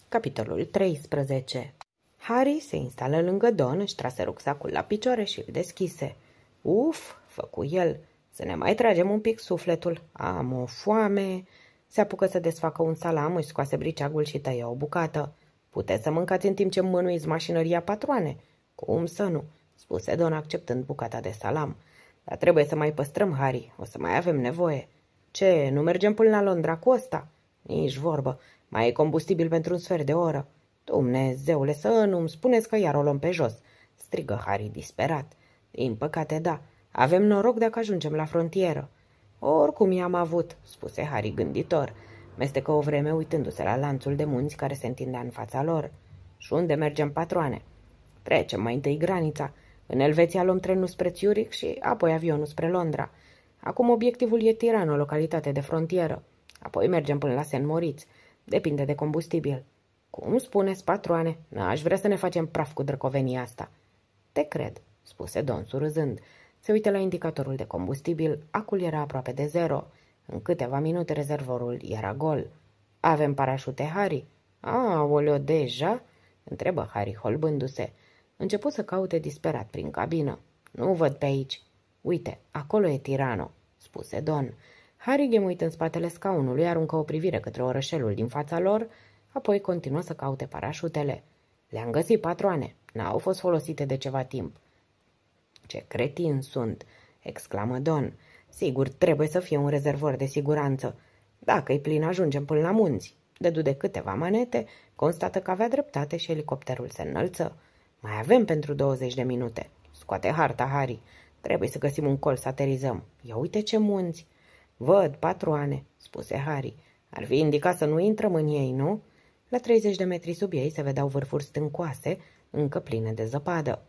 Capitolul 13 Harry se instală lângă Don, își trase rucsacul la picioare și îl deschise. Uf, făcu el, să ne mai tragem un pic sufletul. Am o foame. Se apucă să desfacă un salam, își scoase briceagul și tăia o bucată. Puteți să mâncați în timp ce mânuiți mașinăria patroane. Cum să nu? Spuse Don acceptând bucata de salam. Dar trebuie să mai păstrăm, Harry. O să mai avem nevoie. Ce, nu mergem până la Londra cu ăsta? Nici vorbă. Mai e combustibil pentru un sfert de oră. Dumnezeule, să nu-mi spuneți că iar o luăm pe jos. Strigă Harry disperat. Din păcate, da. Avem noroc dacă ajungem la frontieră. Oricum i-am avut, spuse Harry gânditor, mestecă o vreme uitându-se la lanțul de munți care se întindea în fața lor. Și unde mergem, patroane? Trecem mai întâi granița. În Elveția luăm trenul spre Zurich și apoi avionul spre Londra. Acum obiectivul e Tiran, o localitate de frontieră. Apoi mergem până la Sen Moritz. Depinde de combustibil. Cum spuneți, patroane? N-aș vrea să ne facem praf cu drăcovenia asta. Te cred, spuse Don surâzând. Se uită la indicatorul de combustibil, acul era aproape de zero. În câteva minute rezervorul era gol. Avem parașute, Harry?" A, oleo, deja?" întrebă Harry holbându-se. Începu să caute disperat prin cabină. Nu văd pe aici." Uite, acolo e tirano," spuse Don. Harry gemuit în spatele scaunului aruncă o privire către orășelul din fața lor, apoi continuă să caute parașutele. Le-am găsit patroane, n-au fost folosite de ceva timp. Ce cretin sunt!" exclamă Don. Sigur, trebuie să fie un rezervor de siguranță. Dacă-i plin, ajungem până la munți." Dădu de câteva manete, constată că avea dreptate și elicopterul se înălță. Mai avem pentru 20 de minute. Scoate harta, Harry. Trebuie să găsim un col să aterizăm. Ia uite ce munți! Văd patru ane, spuse Harry. Ar fi indicat să nu intrăm în ei, nu? La 30 de metri sub ei se vedeau vârfuri stâncoase, încă pline de zăpadă.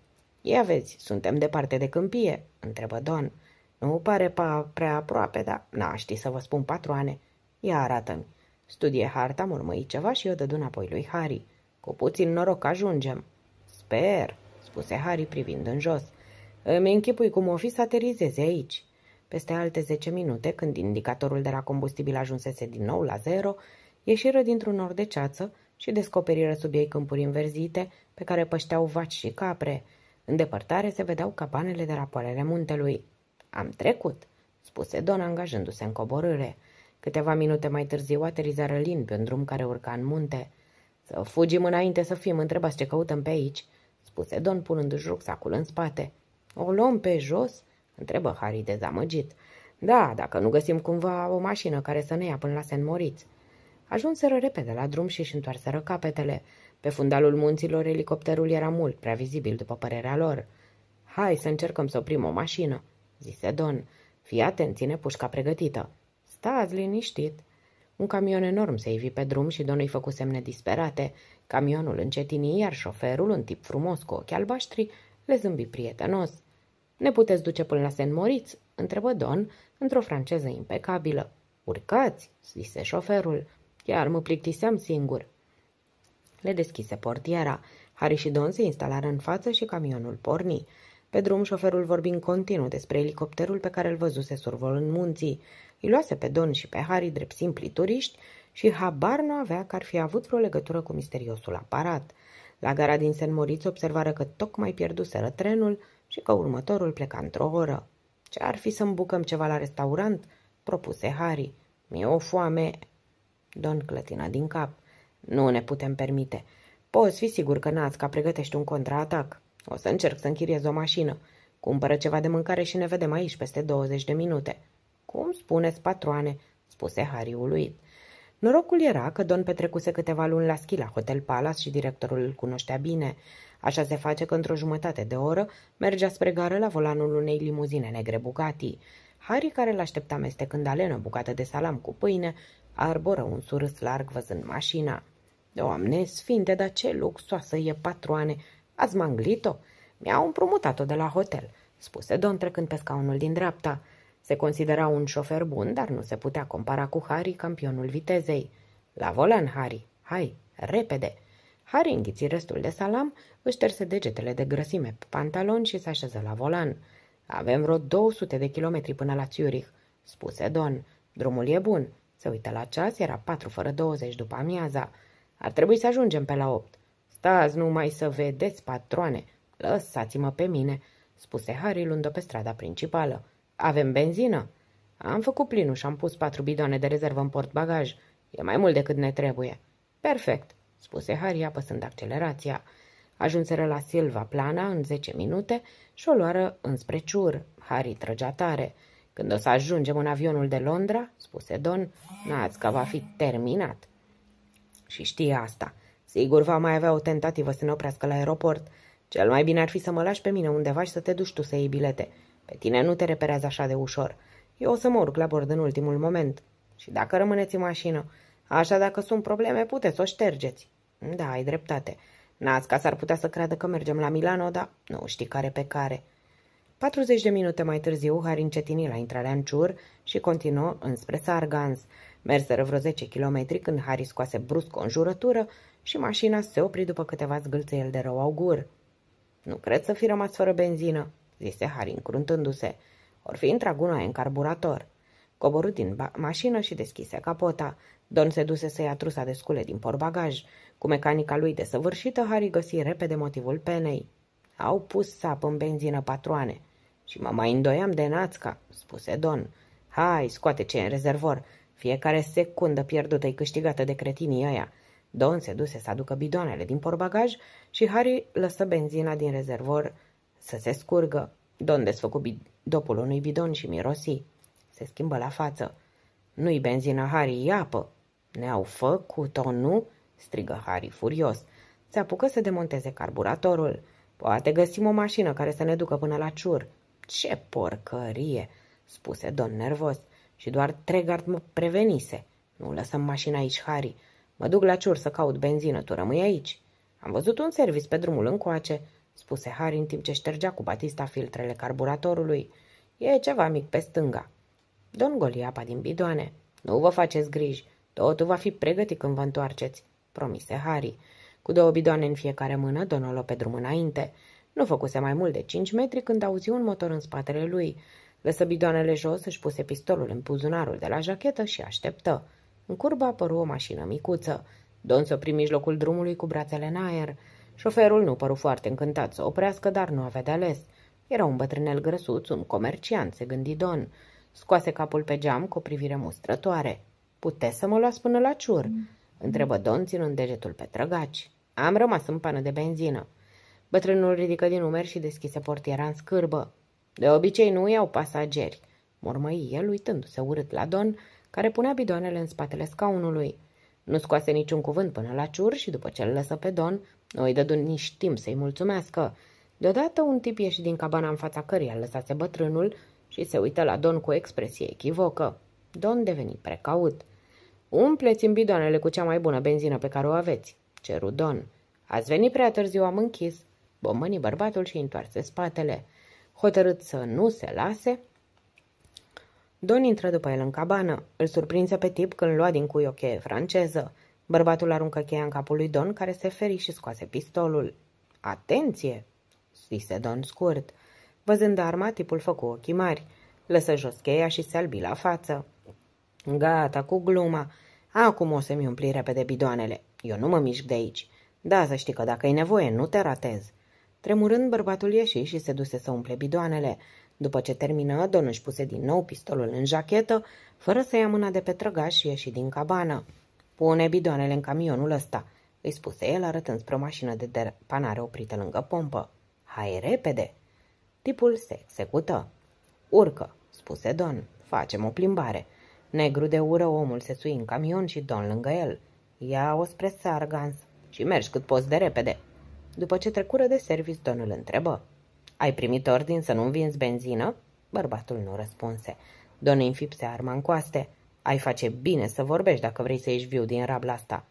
Ia vezi, suntem departe de câmpie?" întrebă Don. Nu pare pa prea aproape, dar n a ști să vă spun patroane. Ia arată-mi." Studie harta, murmăi ceva și o dădu înapoi lui Harry. Cu puțin noroc ajungem." Sper," spuse Harry privind în jos. Îmi închipui cum o fi să aterizeze aici." Peste alte zece minute, când indicatorul de la combustibil ajunsese din nou la zero, ieșiră dintr-un nor de ceață și descoperiră sub ei câmpuri înverzite pe care pășteau vaci și capre. În depărtare se vedeau capanele de rapoarele muntelui. Am trecut, spuse Don angajându-se în coborâre. Câteva minute mai târziu aterizară lin pe un drum care urca în munte. Să fugim înainte să fim întrebați ce căutăm pe aici, spuse Don punându-și rucsacul în spate. O luăm pe jos? întrebă Harry dezamăgit. Da, dacă nu găsim cumva o mașină care să ne ia până la Sen Moritz. Ajunseră repede la drum și își întoarseră capetele. Pe fundalul munților, elicopterul era mult prea vizibil, după părerea lor. Hai să încercăm să oprim o mașină," zise Don. Fii atent, ține pușca pregătită." Stați liniștit." Un camion enorm se ivi pe drum și Don îi făcu semne disperate. Camionul încetini, iar șoferul, un tip frumos cu ochi albaștri, le zâmbi prietenos. Ne puteți duce până la Sen Moritz?" întrebă Don, într-o franceză impecabilă. Urcați!" zise șoferul. Chiar mă plictiseam singur. Le deschise portiera. Harry și Don se instalară în față și camionul porni. Pe drum, șoferul vorbi în continuu despre elicopterul pe care îl văzuse în munții. Îi luase pe Don și pe Harry drept simpli turiști și habar nu avea că ar fi avut vreo legătură cu misteriosul aparat. La gara din Sen Moritz observară că tocmai pierduseră trenul și că următorul pleca într-o oră. Ce ar fi să îmbucăm ceva la restaurant?" propuse Harry. Mi-e o foame." Don clătina din cap. Nu ne putem permite. Poți fi sigur că Națca pregătește un contraatac. O să încerc să închiriez o mașină. Cumpără ceva de mâncare și ne vedem aici peste 20 de minute. Cum spuneți, patroane, spuse Harry uluit. Norocul era că Don petrecuse câteva luni la schi la Hotel Palace și directorul îl cunoștea bine. Așa se face că într-o jumătate de oră mergea spre gară la volanul unei limuzine negre Bugatti. Harry, care l-aștepta mestecând alenă bucată de salam cu pâine, arboră un surâs larg văzând mașina. Doamne sfinte, dar ce luxoasă e patroane! Ați manglit-o? Mi-au împrumutat-o de la hotel, spuse Don trecând pe scaunul din dreapta. Se considera un șofer bun, dar nu se putea compara cu Harry, campionul vitezei. La volan, Harry! Hai, repede! Harry înghiți restul de salam, își terse degetele de grăsime pe pantaloni și se așeză la volan. Avem vreo 200 de kilometri până la Zurich, spuse Don. Drumul e bun. Se uită la ceas, era patru fără 20 după amiaza. Ar trebui să ajungem pe la opt. Stați numai să vedeți, patroane. Lăsați-mă pe mine, spuse Harry luând pe strada principală. Avem benzină? Am făcut plinul și am pus patru bidoane de rezervă în portbagaj. E mai mult decât ne trebuie. Perfect, spuse Harry apăsând accelerația. Ajunseră la Silva Plana în zece minute și o luară înspre ciur. Harry trăgea tare. Când o să ajungem în avionul de Londra, spuse Don, nați că va fi terminat și știe asta. Sigur va mai avea o tentativă să ne oprească la aeroport. Cel mai bine ar fi să mă lași pe mine undeva și să te duci tu să iei bilete. Pe tine nu te reperează așa de ușor. Eu o să mă urc la bord în ultimul moment. Și dacă rămâneți în mașină, așa dacă sunt probleme, puteți să o ștergeți. Da, ai dreptate. Nasca s-ar putea să creadă că mergem la Milano, dar nu știi care pe care. 40 de minute mai târziu, Harin cetini la intrarea în ciur și continuă înspre Sargans. Merseră vreo 10 kilometri când Harry scoase brusc o înjurătură și mașina se opri după câteva el de rău augur. Nu cred să fi rămas fără benzină," zise Harry încruntându-se. Or fi intrat gunoaie în carburator." Coborât din mașină și deschise capota. Don se duse să ia trusa de scule din porbagaj. Cu mecanica lui desăvârșită, Harry găsi repede motivul penei. Au pus sap în benzină patroane. Și mă mai îndoiam de națca," spuse Don. Hai, scoate ce în rezervor. Fiecare secundă pierdută e câștigată de cretinii aia. Don se duse să aducă bidoanele din porbagaj și Harry lăsă benzina din rezervor să se scurgă. Don desfăcu dopul unui bidon și mirosi. Se schimbă la față. Nu-i benzină, Harry, e apă. Ne-au făcut-o, nu? strigă Harry furios. Se apucă să demonteze carburatorul. Poate găsim o mașină care să ne ducă până la ciur. Ce porcărie, spuse Don nervos și doar Tregard mă prevenise. Nu lăsăm mașina aici, Harry. Mă duc la ciur să caut benzină, tu rămâi aici. Am văzut un servis pe drumul încoace, spuse Harry în timp ce ștergea cu batista filtrele carburatorului. E ceva mic pe stânga. Don goli apa din bidoane. Nu vă faceți griji, totul va fi pregătit când vă întoarceți, promise Harry. Cu două bidoane în fiecare mână, Don o pe drum înainte. Nu făcuse mai mult de cinci metri când auzi un motor în spatele lui. Lăsă bidoanele jos, își puse pistolul în buzunarul de la jachetă și așteptă. În curba apăru o mașină micuță. Don se opri mijlocul drumului cu brațele în aer. Șoferul nu păru foarte încântat să oprească, dar nu avea de ales. Era un bătrânel grăsuț, un comerciant, se gândi Don. Scoase capul pe geam cu o privire mustrătoare. Puteți să mă luați până la ciur?" Mm. întrebă Don, ținând degetul pe trăgaci. Am rămas în pană de benzină. Bătrânul ridică din umeri și deschise portiera în scârbă. De obicei nu iau pasageri, mormăi el uitându-se urât la Don, care punea bidoanele în spatele scaunului. Nu scoase niciun cuvânt până la ciur și după ce îl lăsă pe Don, nu îi dădu nici timp să-i mulțumească. Deodată un tip ieși din cabana în fața căreia lăsase bătrânul și se uită la Don cu o expresie echivocă. Don deveni precaut. umpleți în bidoanele cu cea mai bună benzină pe care o aveți, ceru Don. Ați venit prea târziu, am închis. Bomăni bărbatul și întoarse spatele. Hotărât să nu se lase, Don intră după el în cabană. Îl surprinse pe tip când lua din cui o cheie franceză. Bărbatul aruncă cheia în capul lui Don, care se feri și scoase pistolul. Atenție!" zise Don scurt. Văzând arma, tipul făcu ochii mari. Lăsă jos cheia și se albi la față. Gata, cu gluma. Acum o să-mi umpli repede bidoanele. Eu nu mă mișc de aici. Da, să știi că dacă e nevoie, nu te ratez." Tremurând, bărbatul ieși și se duse să umple bidoanele. După ce termină, Don își puse din nou pistolul în jachetă, fără să ia mâna de pe trăgaș și ieși din cabană. Pune bidoanele în camionul ăsta, îi spuse el, arătând spre o mașină de panare oprită lângă pompă. Hai repede! Tipul se execută. Urcă, spuse Don. Facem o plimbare. Negru de ură, omul se sui în camion și Don lângă el. Ia-o spre Sargans și mergi cât poți de repede. După ce trecură de servis, Donul întrebă. Ai primit ordin să nu vinzi benzină?" Bărbatul nu răspunse. Don înfipse arma în coaste. Ai face bine să vorbești dacă vrei să ieși viu din rabla asta."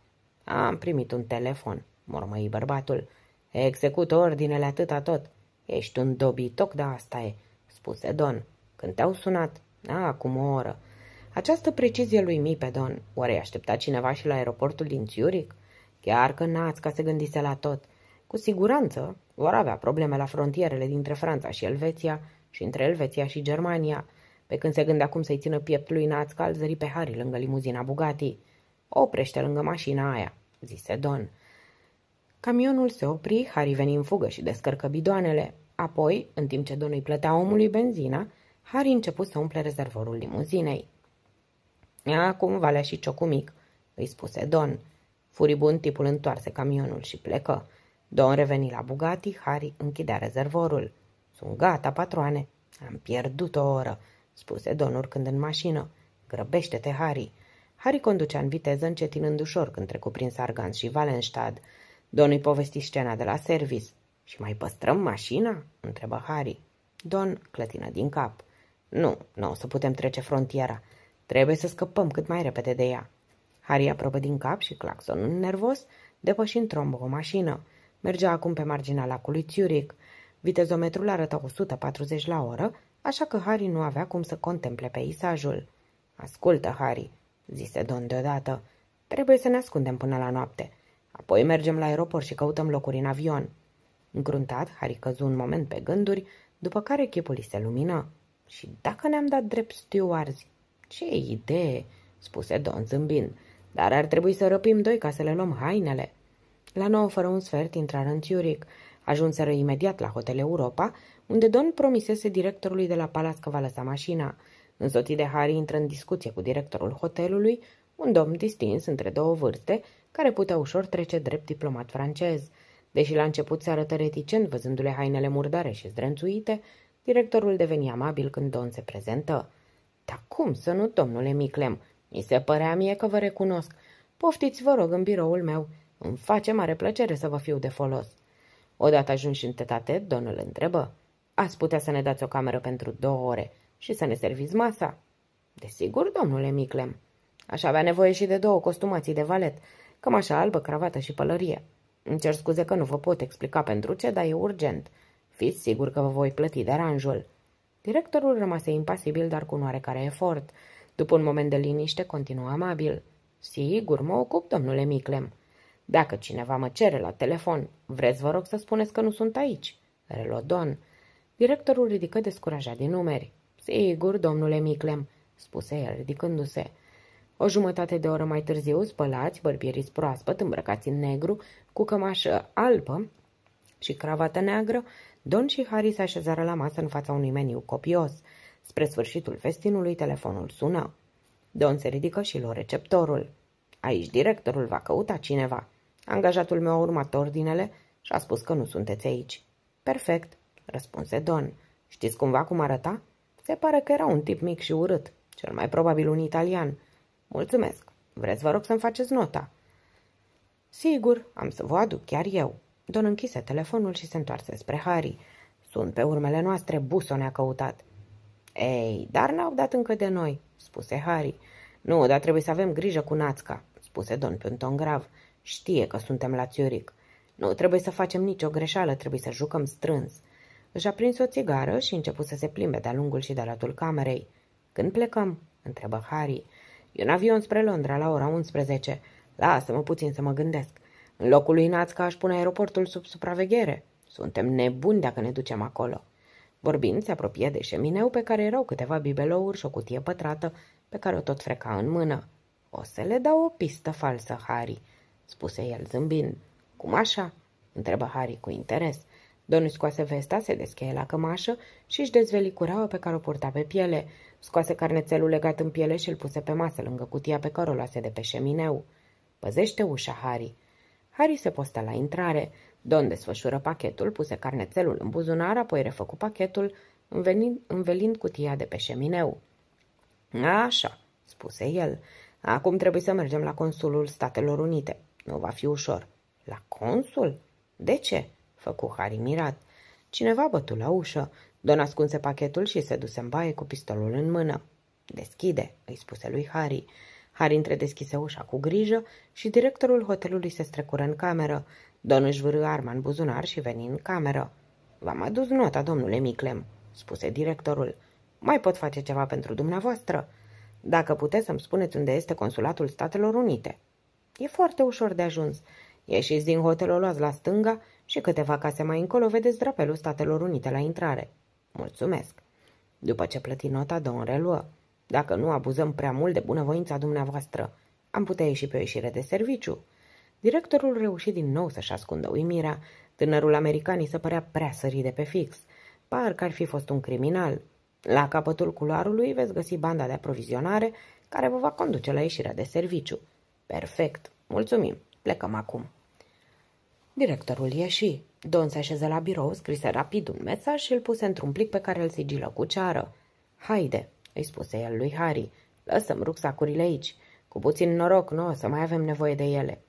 Am primit un telefon," mormăi bărbatul. „Execută ordinele atâta tot. Ești un dobitoc, da asta e," spuse Don. Când te-au sunat? A, acum o oră." Această precizie lui mi pe Don. Oare aștepta cineva și la aeroportul din Zurich? Chiar că n-ați ca se gândise la tot. Cu siguranță vor avea probleme la frontierele dintre Franța și Elveția și între Elveția și Germania, pe când se gândea cum să-i țină pieptul lui Naț calzării pe Harry lângă limuzina Bugatti. Oprește lângă mașina aia, zise Don. Camionul se opri, Harry veni în fugă și descărcă bidoanele. Apoi, în timp ce Don îi plătea omului benzina, Harry început să umple rezervorul limuzinei. Acum valea și ciocumic, îi spuse Don. Furibun, tipul întoarse camionul și plecă. Don reveni la Bugatti, Harry închidea rezervorul. Sunt gata, patroane. Am pierdut o oră, spuse Don urcând în mașină. Grăbește-te, Harry. Harry conducea în viteză, încetinând ușor când trecu prin Sargans și Valenstad. Don îi povesti scena de la servis. Și mai păstrăm mașina?" întrebă Harry. Don clătină din cap. Nu, nu o să putem trece frontiera. Trebuie să scăpăm cât mai repede de ea." Harry aprobă din cap și claxonul nervos, depășind trombă o mașină. Mergea acum pe marginea lacului Zurich. Vitezometrul arăta 140 la oră, așa că Harry nu avea cum să contemple peisajul. Ascultă, Harry, zise Don deodată. Trebuie să ne ascundem până la noapte. Apoi mergem la aeroport și căutăm locuri în avion. Îngruntat, Harry căzu un moment pe gânduri, după care chipul îi se lumină. Și dacă ne-am dat drept stewardzi? Ce idee!" spuse Don zâmbind. Dar ar trebui să răpim doi ca să le luăm hainele." La nouă fără un sfert intrară în Zurich. Ajunseră imediat la Hotel Europa, unde Don promisese directorului de la palat că va lăsa mașina. Însoțit de Harry intră în discuție cu directorul hotelului, un domn distins între două vârste, care putea ușor trece drept diplomat francez. Deși la început se arătă reticent văzându-le hainele murdare și zdrențuite, directorul deveni amabil când Don se prezentă. Dar cum să nu, domnule Miclem? Mi se părea mie că vă recunosc. Poftiți, vă rog, în biroul meu. Îmi face mare plăcere să vă fiu de folos. Odată ajunși în tetate, domnul întrebă. Ați putea să ne dați o cameră pentru două ore și să ne serviți masa? Desigur, domnule Miclem. Aș avea nevoie și de două costumații de valet, cămașa albă, cravată și pălărie. Îmi cer scuze că nu vă pot explica pentru ce, dar e urgent. Fiți sigur că vă voi plăti deranjul. Directorul rămase impasibil, dar cu un oarecare efort. După un moment de liniște, continuă amabil. Sigur, mă ocup, domnule Miclem. Dacă cineva mă cere la telefon, vreți vă rog să spuneți că nu sunt aici, Relodon. Don. Directorul ridică descurajat din numeri. Sigur, domnule Miclem, spuse el ridicându-se. O jumătate de oră mai târziu, spălați, bărbieriți proaspăt, îmbrăcați în negru, cu cămașă albă și cravată neagră, Don și Harry se așezară la masă în fața unui meniu copios. Spre sfârșitul festinului, telefonul sună. Don se ridică și lua receptorul. Aici directorul va căuta cineva. Angajatul meu a urmat ordinele și a spus că nu sunteți aici. Perfect, răspunse Don. Știți cumva cum arăta? Se pare că era un tip mic și urât, cel mai probabil un italian. Mulțumesc. Vreți, vă rog, să-mi faceți nota. Sigur, am să vă aduc chiar eu. Don închise telefonul și se întoarse spre Harry. Sunt pe urmele noastre, Buso ne-a căutat. Ei, dar n-au dat încă de noi, spuse Harry. Nu, dar trebuie să avem grijă cu națca, spuse Don ton grav. Știe că suntem la Țiuric. Nu trebuie să facem nicio greșeală, trebuie să jucăm strâns. Își a prins o țigară și început să se plimbe de-a lungul și de-a latul camerei. Când plecăm? întrebă Harry. E un avion spre Londra la ora 11. Lasă-mă puțin să mă gândesc. În locul lui Națca aș pune aeroportul sub supraveghere. Suntem nebuni dacă ne ducem acolo. Vorbind, se apropie de șemineu pe care erau câteva bibelouri și o cutie pătrată pe care o tot freca în mână. O să le dau o pistă falsă, Harry, spuse el zâmbind. Cum așa? întrebă Harry cu interes. Donul scoase vesta, se descheie la cămașă și își dezveli curaua pe care o purta pe piele. Scoase carnețelul legat în piele și îl puse pe masă lângă cutia pe care o luase de pe șemineu. Păzește ușa, Harry. Harry se postă la intrare. Don desfășură pachetul, puse carnețelul în buzunar, apoi refăcu pachetul, învelind, învelind cutia de pe șemineu. Așa, spuse el. Acum trebuie să mergem la consulul Statelor Unite. Nu va fi ușor. La consul? De ce? Făcu Harry mirat. Cineva bătu la ușă. Don ascunse pachetul și se duse în baie cu pistolul în mână. Deschide, îi spuse lui Harry. Harry între deschise ușa cu grijă și directorul hotelului se strecură în cameră. Don își vârâ arma în buzunar și veni în cameră. V-am adus nota, domnule Miclem, spuse directorul. Mai pot face ceva pentru dumneavoastră? Dacă puteți să-mi spuneți unde este consulatul Statelor Unite, E foarte ușor de ajuns. Ieșiți din hotel, o luați la stânga și câteva case mai încolo vedeți drapelul Statelor Unite la intrare. Mulțumesc! După ce plăti nota, domn reluă. Dacă nu abuzăm prea mult de bunăvoința dumneavoastră, am putea ieși pe o ieșire de serviciu. Directorul reuși din nou să-și ascundă uimirea. Tânărul americanii se părea prea sărit de pe fix. Parcă ar fi fost un criminal. La capătul culoarului veți găsi banda de aprovizionare care vă va conduce la ieșirea de serviciu. Perfect, mulțumim, plecăm acum. Directorul ieși. Don se așeză la birou, scrise rapid un mesaj și îl puse într-un plic pe care îl sigilă cu ceară. Haide, îi spuse el lui Harry, lăsăm rucsacurile aici. Cu puțin noroc, nu o să mai avem nevoie de ele.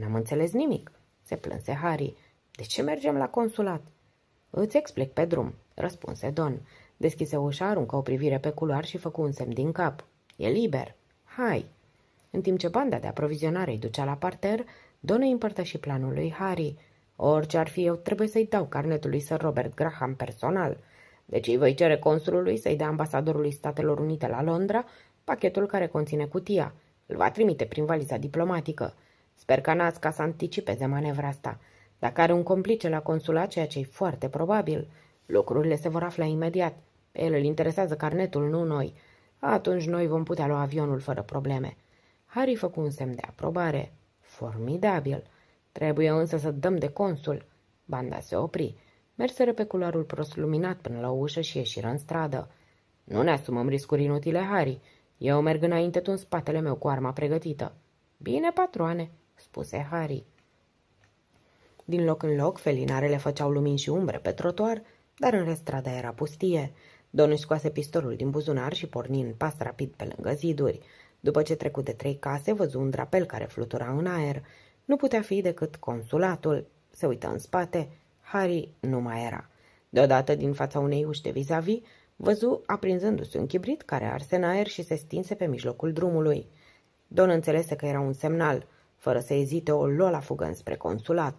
N-am înțeles nimic, se plânse Harry. De ce mergem la consulat? Îți explic pe drum, răspunse Don. Deschise ușa, aruncă o privire pe culoar și făcu un semn din cap. E liber. Hai! În timp ce banda de aprovizionare îi ducea la parter, Don îi și planul lui Harry. Orice ar fi, eu trebuie să-i dau carnetul lui Sir Robert Graham personal. Deci îi voi cere consulului să-i dea ambasadorului Statelor Unite la Londra pachetul care conține cutia. Îl va trimite prin valiza diplomatică. Sper ca să anticipeze manevra asta. Dacă are un complice la consulat, ceea ce e foarte probabil, lucrurile se vor afla imediat. Pe el îl interesează carnetul, nu noi. Atunci noi vom putea lua avionul fără probleme. Harry făcu un semn de aprobare. Formidabil! Trebuie însă să dăm de consul. Banda se opri. Merseră pe culoarul prost luminat până la ușă și ieșiră în stradă. Nu ne asumăm riscuri inutile, Harry. Eu merg înainte tu în spatele meu cu arma pregătită. Bine, patroane, spuse Harry. Din loc în loc, felinarele făceau lumini și umbre pe trotuar, dar în rest strada era pustie. Don își scoase pistolul din buzunar și porni în pas rapid pe lângă ziduri. După ce trecu de trei case, văzu un drapel care flutura în aer. Nu putea fi decât consulatul. Se uită în spate. Harry nu mai era. Deodată, din fața unei uși de vis-a-vis, văzu aprinzându-se un chibrit care arse în aer și se stinse pe mijlocul drumului. Don înțelese că era un semnal. Fără să ezite, o luă la fugă înspre consulat.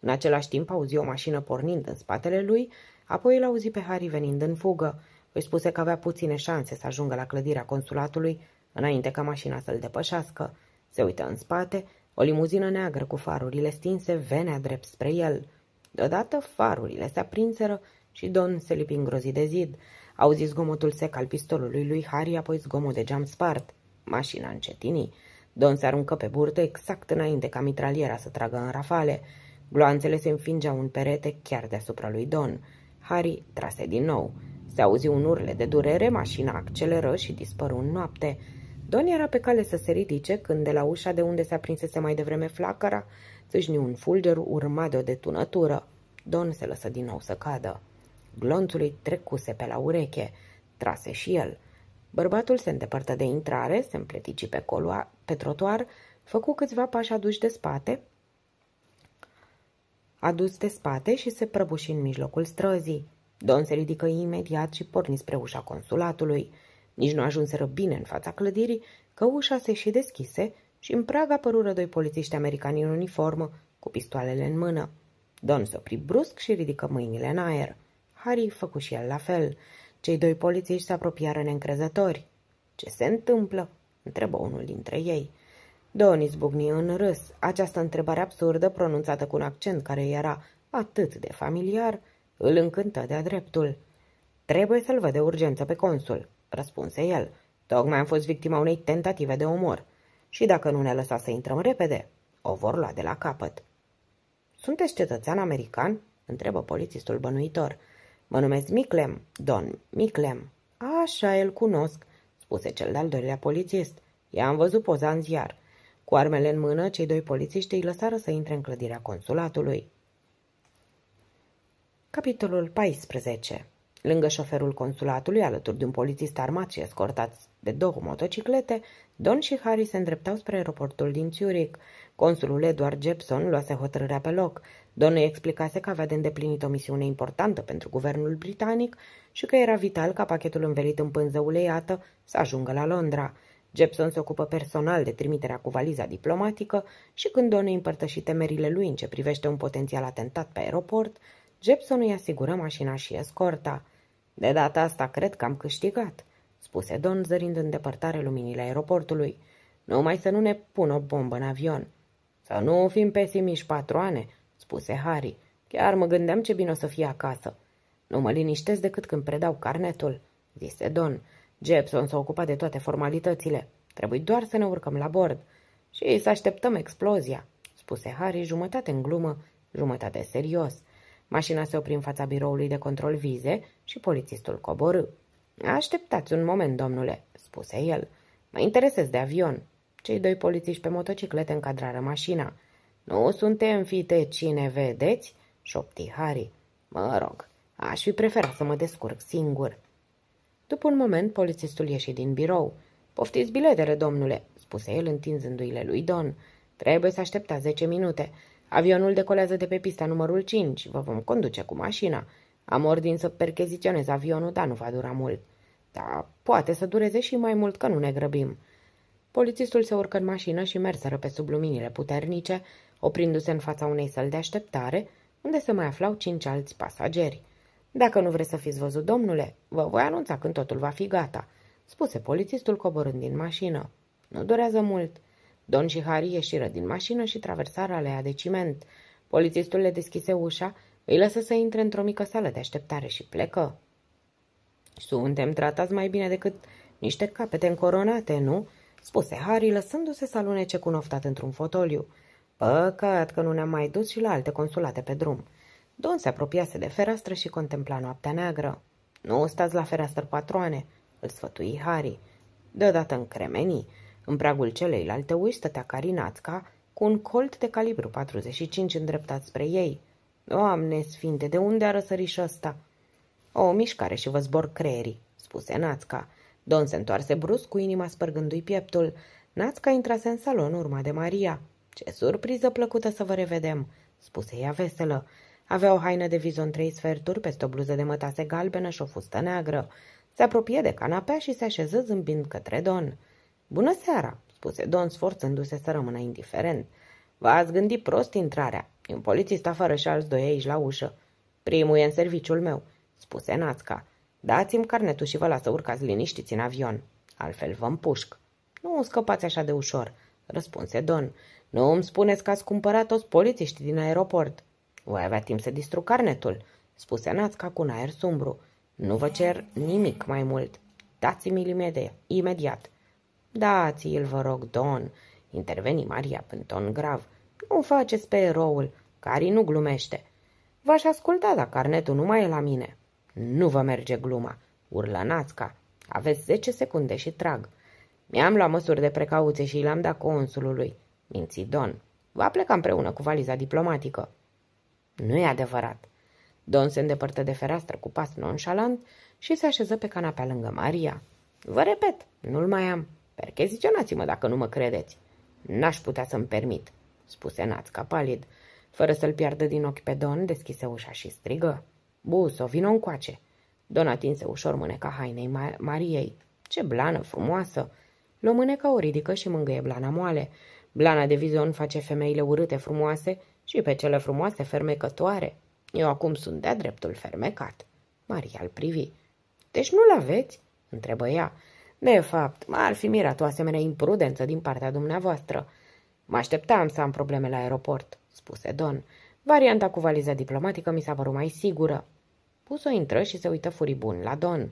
În același timp auzi o mașină pornind în spatele lui, apoi îl auzi pe Harry venind în fugă. Îi spuse că avea puține șanse să ajungă la clădirea consulatului înainte ca mașina să-l depășească. Se uită în spate, o limuzină neagră cu farurile stinse venea drept spre el. Deodată farurile se aprinseră și Don se lipi îngrozit de zid. Auzi zgomotul sec al pistolului lui Harry, apoi zgomot de geam spart. Mașina încetini. Don se aruncă pe burtă exact înainte ca mitraliera să tragă în rafale. Gloanțele se înfingeau în perete chiar deasupra lui Don. Harry trase din nou. Se auzi un urle de durere, mașina acceleră și dispăru în noapte. Don era pe cale să se ridice când de la ușa de unde se aprinsese mai devreme flacăra, țâșniu un fulger urma de o detunătură. Don se lăsă din nou să cadă. Glonțului trecuse pe la ureche, trase și el. Bărbatul se îndepărtă de intrare, se împletici pe, coloa, pe trotuar, făcu câțiva pași aduși de spate, adus de spate și se prăbuși în mijlocul străzii. Don se ridică imediat și porni spre ușa consulatului. Nici nu ajunseră bine în fața clădirii, că ușa se și deschise și în prag apărură doi polițiști americani în uniformă, cu pistoalele în mână. Don se opri brusc și ridică mâinile în aer. Harry făcu și el la fel. Cei doi polițiști se apropiară neîncrezători. Ce se întâmplă?" întrebă unul dintre ei. Don izbucni în râs. Această întrebare absurdă, pronunțată cu un accent care era atât de familiar, îl încântă de-a dreptul. Trebuie să-l văd de urgență pe consul răspunse el. Tocmai am fost victima unei tentative de omor. Și dacă nu ne lăsa să intrăm repede, o vor lua de la capăt. Sunteți cetățean american? întrebă polițistul bănuitor. Mă numesc Miclem, Don Miclem. Așa, îl cunosc, spuse cel de-al doilea polițist. I-am văzut poza în ziar. Cu armele în mână, cei doi polițiști îi lăsară să intre în clădirea consulatului. Capitolul 14 Lângă șoferul consulatului, alături de un polițist armat și escortați de două motociclete, Don și Harry se îndreptau spre aeroportul din Zurich. Consulul Edward Jepson luase hotărârea pe loc. Don îi explicase că avea de îndeplinit o misiune importantă pentru guvernul britanic și că era vital ca pachetul învelit în pânză uleiată să ajungă la Londra. Jepson se ocupă personal de trimiterea cu valiza diplomatică și când Don îi împărtăși temerile lui în ce privește un potențial atentat pe aeroport, Jepson îi asigură mașina și escorta. De data asta cred că am câștigat, spuse Don, zărind în depărtare luminile aeroportului. Numai să nu ne pun o bombă în avion. Să nu fim pesimiști, patroane, spuse Harry. Chiar mă gândeam ce bine o să fie acasă. Nu mă liniștesc decât când predau carnetul, zise Don. Jepson s-a ocupat de toate formalitățile. Trebuie doar să ne urcăm la bord. Și să așteptăm explozia, spuse Harry, jumătate în glumă, jumătate serios. Mașina se opri în fața biroului de control vize și polițistul coborâ. Așteptați un moment, domnule," spuse el. Mă interesez de avion." Cei doi polițiști pe motociclete încadrară mașina. Nu suntem fite cine vedeți?" șopti Harry. Mă rog, aș fi preferat să mă descurc singur." După un moment, polițistul ieși din birou. Poftiți biletele, domnule," spuse el întinzându-i lui Don. Trebuie să așteptați zece minute. Avionul decolează de pe pista numărul 5. Vă vom conduce cu mașina. Am ordin să percheziționez avionul, dar nu va dura mult. Da, poate să dureze și mai mult că nu ne grăbim. Polițistul se urcă în mașină și merseră pe sub luminile puternice, oprindu-se în fața unei săli de așteptare, unde se mai aflau cinci alți pasageri. Dacă nu vreți să fiți văzut, domnule, vă voi anunța când totul va fi gata," spuse polițistul coborând din mașină. Nu durează mult. Don și Harry ieșiră din mașină și traversară alea de ciment. Polițistul le deschise ușa, îi lăsă să intre într-o mică sală de așteptare și plecă. Suntem tratați mai bine decât niște capete încoronate, nu?" spuse Harry, lăsându-se să alunece cu noftat într-un fotoliu. Păcat că nu ne-am mai dus și la alte consulate pe drum. Don se apropiase de fereastră și contempla noaptea neagră. Nu stați la fereastră patroane," îl sfătui Harry. Deodată încremenii, în pragul celeilalte ui stătea Carinațca cu un colt de calibru 45 îndreptat spre ei. Doamne sfinte, de unde a răsărit și ăsta?" O mișcare și vă zbor creierii," spuse Națca. Don se întoarse brusc cu inima spărgându-i pieptul. Națca intrase în salon urma de Maria. Ce surpriză plăcută să vă revedem!" spuse ea veselă. Avea o haină de vizon trei sferturi peste o bluză de mătase galbenă și o fustă neagră. Se apropie de canapea și se așeză zâmbind către Don. Bună seara, spuse Don sforțându-se să rămână indiferent. V-ați gândit prost intrarea. E un polițist afară și alți doi aici la ușă. Primul e în serviciul meu, spuse Nazca. Dați-mi carnetul și vă las să urcați liniștiți în avion. Altfel vă împușc. Nu scăpați așa de ușor, răspunse Don. Nu îmi spuneți că ați cumpărat toți polițiștii din aeroport. Voi avea timp să distrug carnetul, spuse Nazca cu un aer sumbru. Nu vă cer nimic mai mult. Dați-mi-l imediat. Dați-l, vă rog, don, interveni Maria în ton grav. Nu faceți pe eroul, care nu glumește. V-aș asculta, dar carnetul nu mai e la mine. Nu vă merge gluma, urlă Nazca. Aveți zece secunde și trag. Mi-am luat măsuri de precauție și l am dat consulului, minți Don. Va pleca împreună cu valiza diplomatică. Nu e adevărat. Don se îndepărtă de fereastră cu pas nonșalant și se așeză pe canapea lângă Maria. Vă repet, nu-l mai am. Percheziționați-mă dacă nu mă credeți. N-aș putea să-mi permit, spuse Națca palid. Fără să-l piardă din ochi pe Don, deschise ușa și strigă. Buso, vină încoace. Don atinse ușor mâneca hainei ma Mariei. Ce blană frumoasă! Luă mâneca, o ridică și mângâie blana moale. Blana de vizon face femeile urâte frumoase și pe cele frumoase fermecătoare. Eu acum sunt de-a dreptul fermecat. Maria îl privi. Deci nu-l aveți? întrebă ea. De fapt, ar fi mirat o asemenea imprudență din partea dumneavoastră. Mă așteptam să am probleme la aeroport, spuse Don. Varianta cu valiza diplomatică mi s-a părut mai sigură. Puso intră și se uită furibun la Don.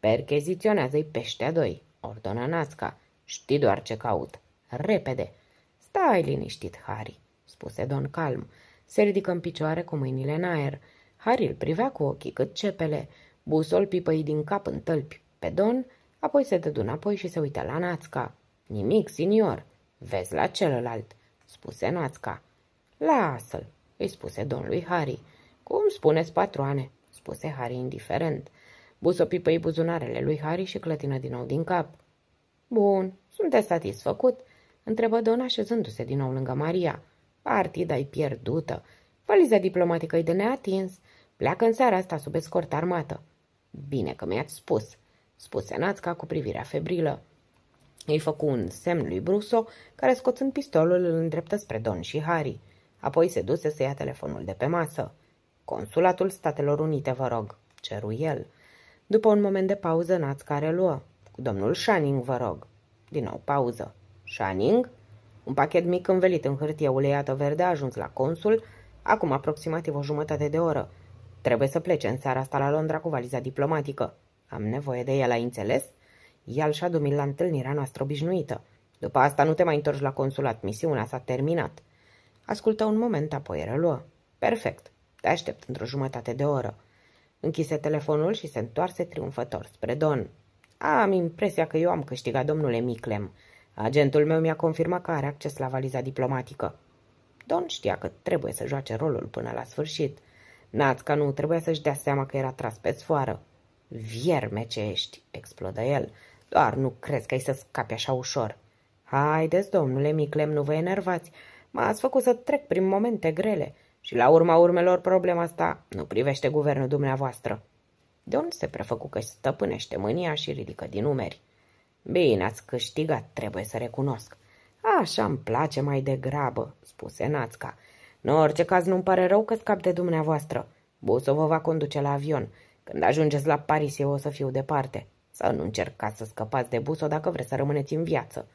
Percheziționează-i peștea doi, ordonă Nasca. Știi doar ce caut. Repede. Stai liniștit, Harry, spuse Don calm. Se ridică în picioare cu mâinile în aer. Harry îl privea cu ochii cât cepele. Busol pipăi din cap în tălpi. Pe Don apoi se dădu înapoi și se uită la Națca. Nimic, senior, vezi la celălalt, spuse Națca. Lasă-l, îi spuse domnului Harry. Cum spuneți, patroane, spuse Harry indiferent. Buso pipăi buzunarele lui Harry și clătină din nou din cap. Bun, sunteți satisfăcut? Întrebă Don așezându-se din nou lângă Maria. Partida-i pierdută. Valiza diplomatică-i de neatins. Pleacă în seara asta sub escort armată. Bine că mi-ați spus, spuse Națca cu privirea febrilă. Îi făcu un semn lui Bruso, care scoțând pistolul îl îndreptă spre Don și Harry. Apoi se duse să ia telefonul de pe masă. Consulatul Statelor Unite, vă rog, ceru el. După un moment de pauză, Naț care luă. Cu domnul Shanning, vă rog. Din nou pauză. Shanning? Un pachet mic învelit în hârtie uleiată verde a ajuns la consul, acum aproximativ o jumătate de oră. Trebuie să plece în seara asta la Londra cu valiza diplomatică. Am nevoie de el, ai înțeles? El și-a dumit la întâlnirea noastră obișnuită. După asta nu te mai întorci la consulat, misiunea s-a terminat. Ascultă un moment, apoi reluă. Perfect, te aștept într-o jumătate de oră. Închise telefonul și se întoarse triumfător spre Don. Am impresia că eu am câștigat domnule Miclem. Agentul meu mi-a confirmat că are acces la valiza diplomatică. Don știa că trebuie să joace rolul până la sfârșit. Națca nu trebuia să-și dea seama că era tras pe sfoară. Vierme ce ești!" explodă el. Doar nu crezi că ai să scapi așa ușor." Haideți, domnule Miclem, nu vă enervați. M-ați făcut să trec prin momente grele. Și la urma urmelor problema asta nu privește guvernul dumneavoastră." unde se prefăcu că stăpânește mânia și ridică din umeri. Bine, ați câștigat, trebuie să recunosc. Așa îmi place mai degrabă, spuse Națca. În orice caz nu-mi pare rău că scap de dumneavoastră. Buso vă va conduce la avion. Când ajungeți la Paris, eu o să fiu departe. Să nu încercați să scăpați de Buso dacă vreți să rămâneți în viață.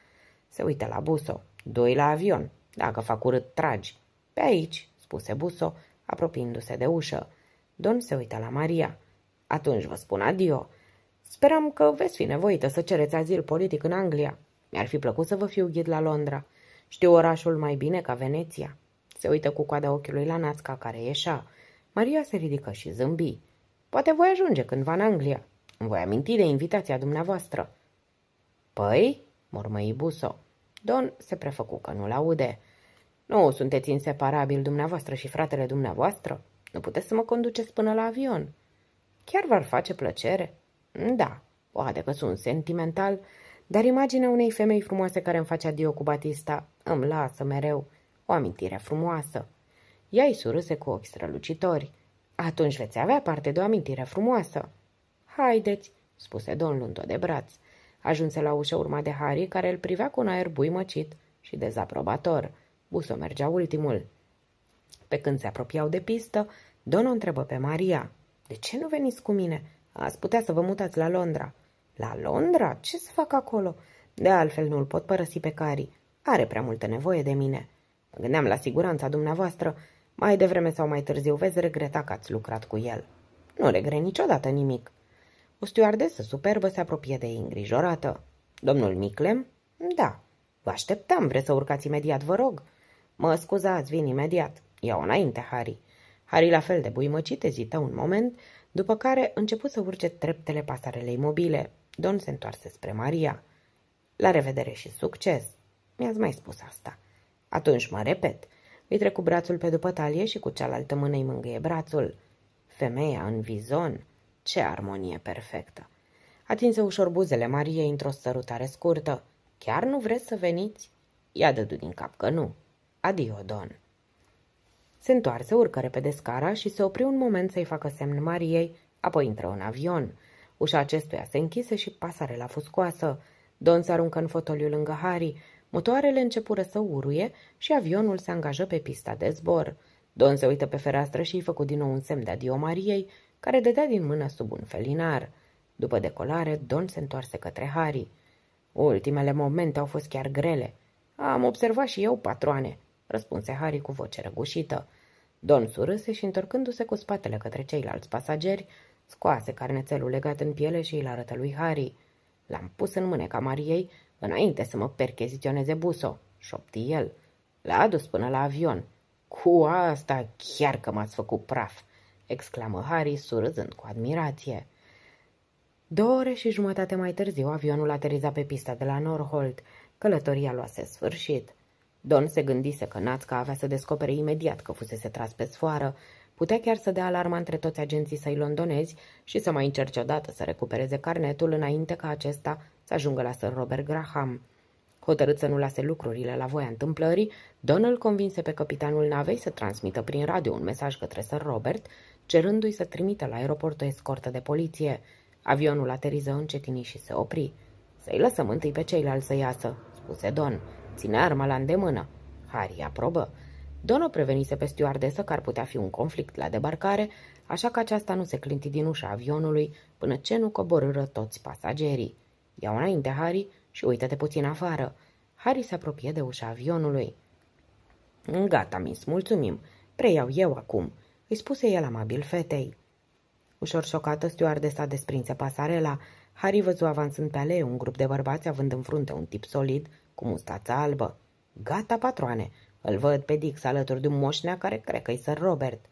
Se uită la Buso, doi la avion. Dacă fac urât, tragi. Pe aici, spuse Buso, apropiindu-se de ușă. Don se uită la Maria. Atunci vă spun adio. Speram că veți fi nevoită să cereți azil politic în Anglia. Mi-ar fi plăcut să vă fiu ghid la Londra. Știu orașul mai bine ca Veneția. Se uită cu coada ochiului la națca care ieșea. Maria se ridică și zâmbi. Poate voi ajunge cândva în Anglia. Îmi voi aminti de invitația dumneavoastră. Păi, mormăi Buso. Don se prefăcu că nu-l aude. Nu, sunteți inseparabil dumneavoastră și fratele dumneavoastră. Nu puteți să mă conduceți până la avion. Chiar v-ar face plăcere? Da, poate că sunt sentimental, dar imaginea unei femei frumoase care îmi face adio cu Batista îmi lasă mereu o amintire frumoasă. Ea îi surâse cu ochi strălucitori. Atunci veți avea parte de o amintire frumoasă. Haideți, spuse Don Lunto de braț. Ajunse la ușă urma de Harry, care îl privea cu un aer buimăcit și dezaprobator. Buso mergea ultimul. Pe când se apropiau de pistă, Don o întrebă pe Maria. De ce nu veniți cu mine? Ați putea să vă mutați la Londra. La Londra? Ce să fac acolo? De altfel nu-l pot părăsi pe Cari. Are prea multă nevoie de mine. Mă gândeam la siguranța dumneavoastră. Mai devreme sau mai târziu veți regreta că ați lucrat cu el. Nu regret niciodată nimic. O stewardesă superbă se apropie de ei îngrijorată. Domnul Miclem? Da. Vă așteptam, vreți să urcați imediat, vă rog? Mă scuzați, vin imediat. Ia-o înainte, Harry. Harry, la fel de buimăcit, ezită un moment, după care început să urce treptele pasarelei mobile. Don se întoarse spre Maria. La revedere și succes! Mi-ați mai spus asta. Atunci mă repet – îi trecu brațul pe după talie și cu cealaltă mână îi mângâie brațul. Femeia în vizon. Ce armonie perfectă! Atinse ușor buzele Mariei într-o sărutare scurtă. Chiar nu vreți să veniți? Ia dădu din cap că nu. Adio, Don. Se întoarse, urcă repede scara și se opri un moment să-i facă semn Mariei, apoi intră în avion. Ușa acestuia se închise și pasarela fuscoasă. Don se aruncă în fotoliu lângă Harry, Motoarele începură să uruie și avionul se angajă pe pista de zbor. Don se uită pe fereastră și îi făcu din nou un semn de adio Mariei, care dădea din mână sub un felinar. După decolare, Don se întoarse către Harry. Ultimele momente au fost chiar grele. Am observat și eu, patroane, răspunse Harry cu voce răgușită. Don surâse și, întorcându-se cu spatele către ceilalți pasageri, scoase carnețelul legat în piele și îl arătă lui Harry. L-am pus în mâneca Mariei Înainte să mă percheziționeze Buso, șopti el. L-a adus până la avion. Cu asta chiar că m-ați făcut praf, exclamă Harry, surâzând cu admirație. Două ore și jumătate mai târziu, avionul ateriza pe pista de la Norholt. Călătoria luase sfârșit. Don se gândise că Nazca avea să descopere imediat că fusese tras pe sfoară. Putea chiar să dea alarma între toți agenții săi londonezi și să mai încerce odată să recupereze carnetul înainte ca acesta să ajungă la Sir Robert Graham. Hotărât să nu lase lucrurile la voia întâmplării, Don îl convinse pe capitanul navei să transmită prin radio un mesaj către Sir Robert, cerându-i să trimită la aeroport o escortă de poliție. Avionul ateriză încetini și se opri. Să-i lăsăm întâi pe ceilalți să iasă, spuse Don. Ține arma la îndemână. Harry aprobă. Don o prevenise pe stewardesă că ar putea fi un conflict la debarcare, așa că aceasta nu se clinti din ușa avionului până ce nu coborâră toți pasagerii. Ia înainte, Harry, și uită-te puțin afară. Harry se apropie de ușa avionului. Gata, Miss, mulțumim. Preiau eu acum, îi spuse el amabil fetei. Ușor șocată, stewardesa desprinse pasarela. Harry văzu avansând pe alee un grup de bărbați având în frunte un tip solid, cu mustața albă. Gata, patroane! Îl văd pe Dix alături de un moșnea care cred că-i Sir Robert.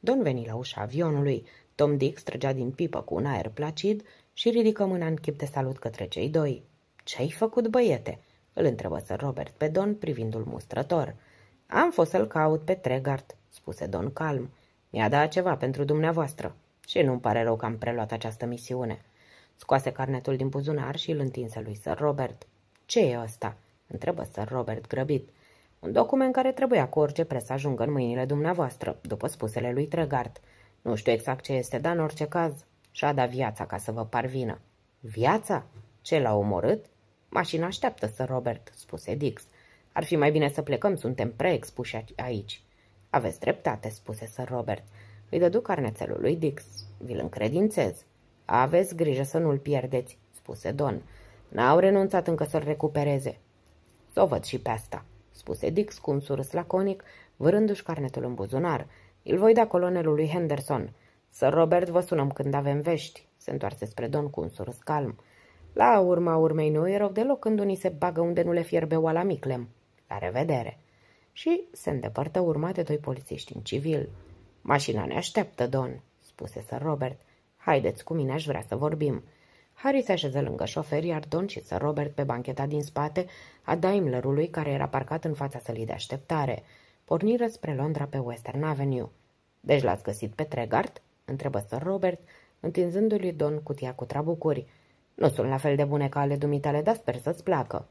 Don veni la ușa avionului. Tom Dix trăgea din pipă cu un aer placid și ridică mâna în chip de salut către cei doi. Ce-ai făcut, băiete?" îl întrebă Sir Robert pe Don privindul mustrător. Am fost să-l caut pe Tregart," spuse Don calm. Mi-a dat ceva pentru dumneavoastră și nu-mi pare rău că am preluat această misiune." Scoase carnetul din buzunar și îl întinse lui Sir Robert. Ce e ăsta?" întrebă Sir Robert grăbit. Un document care trebuia cu orice presă să ajungă în mâinile dumneavoastră, după spusele lui Tregart. Nu știu exact ce este, dar în orice caz și-a dat viața ca să vă parvină. Viața? Ce l-a omorât? Mașina așteaptă, să Robert, spuse Dix. Ar fi mai bine să plecăm, suntem preexpuși aici. Aveți dreptate, spuse să Robert. Îi dădu carnețelul lui Dix. Vi-l încredințez. Aveți grijă să nu-l pierdeți, spuse Don. N-au renunțat încă să-l recupereze. Să o văd și pe asta, spuse Dix cu un surâs laconic, vârându-și carnetul în buzunar. Îl voi da colonelului Henderson. Sir Robert, vă sunăm când avem vești, se întoarse spre Don cu un surâs calm. La urma urmei nu erau deloc când unii se bagă unde nu le fierbe oala miclem. La revedere! Și se îndepărtă urma de doi polițiști în civil. Mașina ne așteaptă, Don, spuse Sir Robert. Haideți cu mine, aș vrea să vorbim. Harry se așeză lângă șofer, iar Don și Sir Robert pe bancheta din spate a Daimlerului care era parcat în fața sălii de așteptare. Porniră spre Londra pe Western Avenue. Deci l-ați găsit pe Tregart? întrebă Sir Robert, întinzându-lui Don cutia cu trabucuri. Nu sunt la fel de bune ca ale dumitale, dar sper să-ți placă.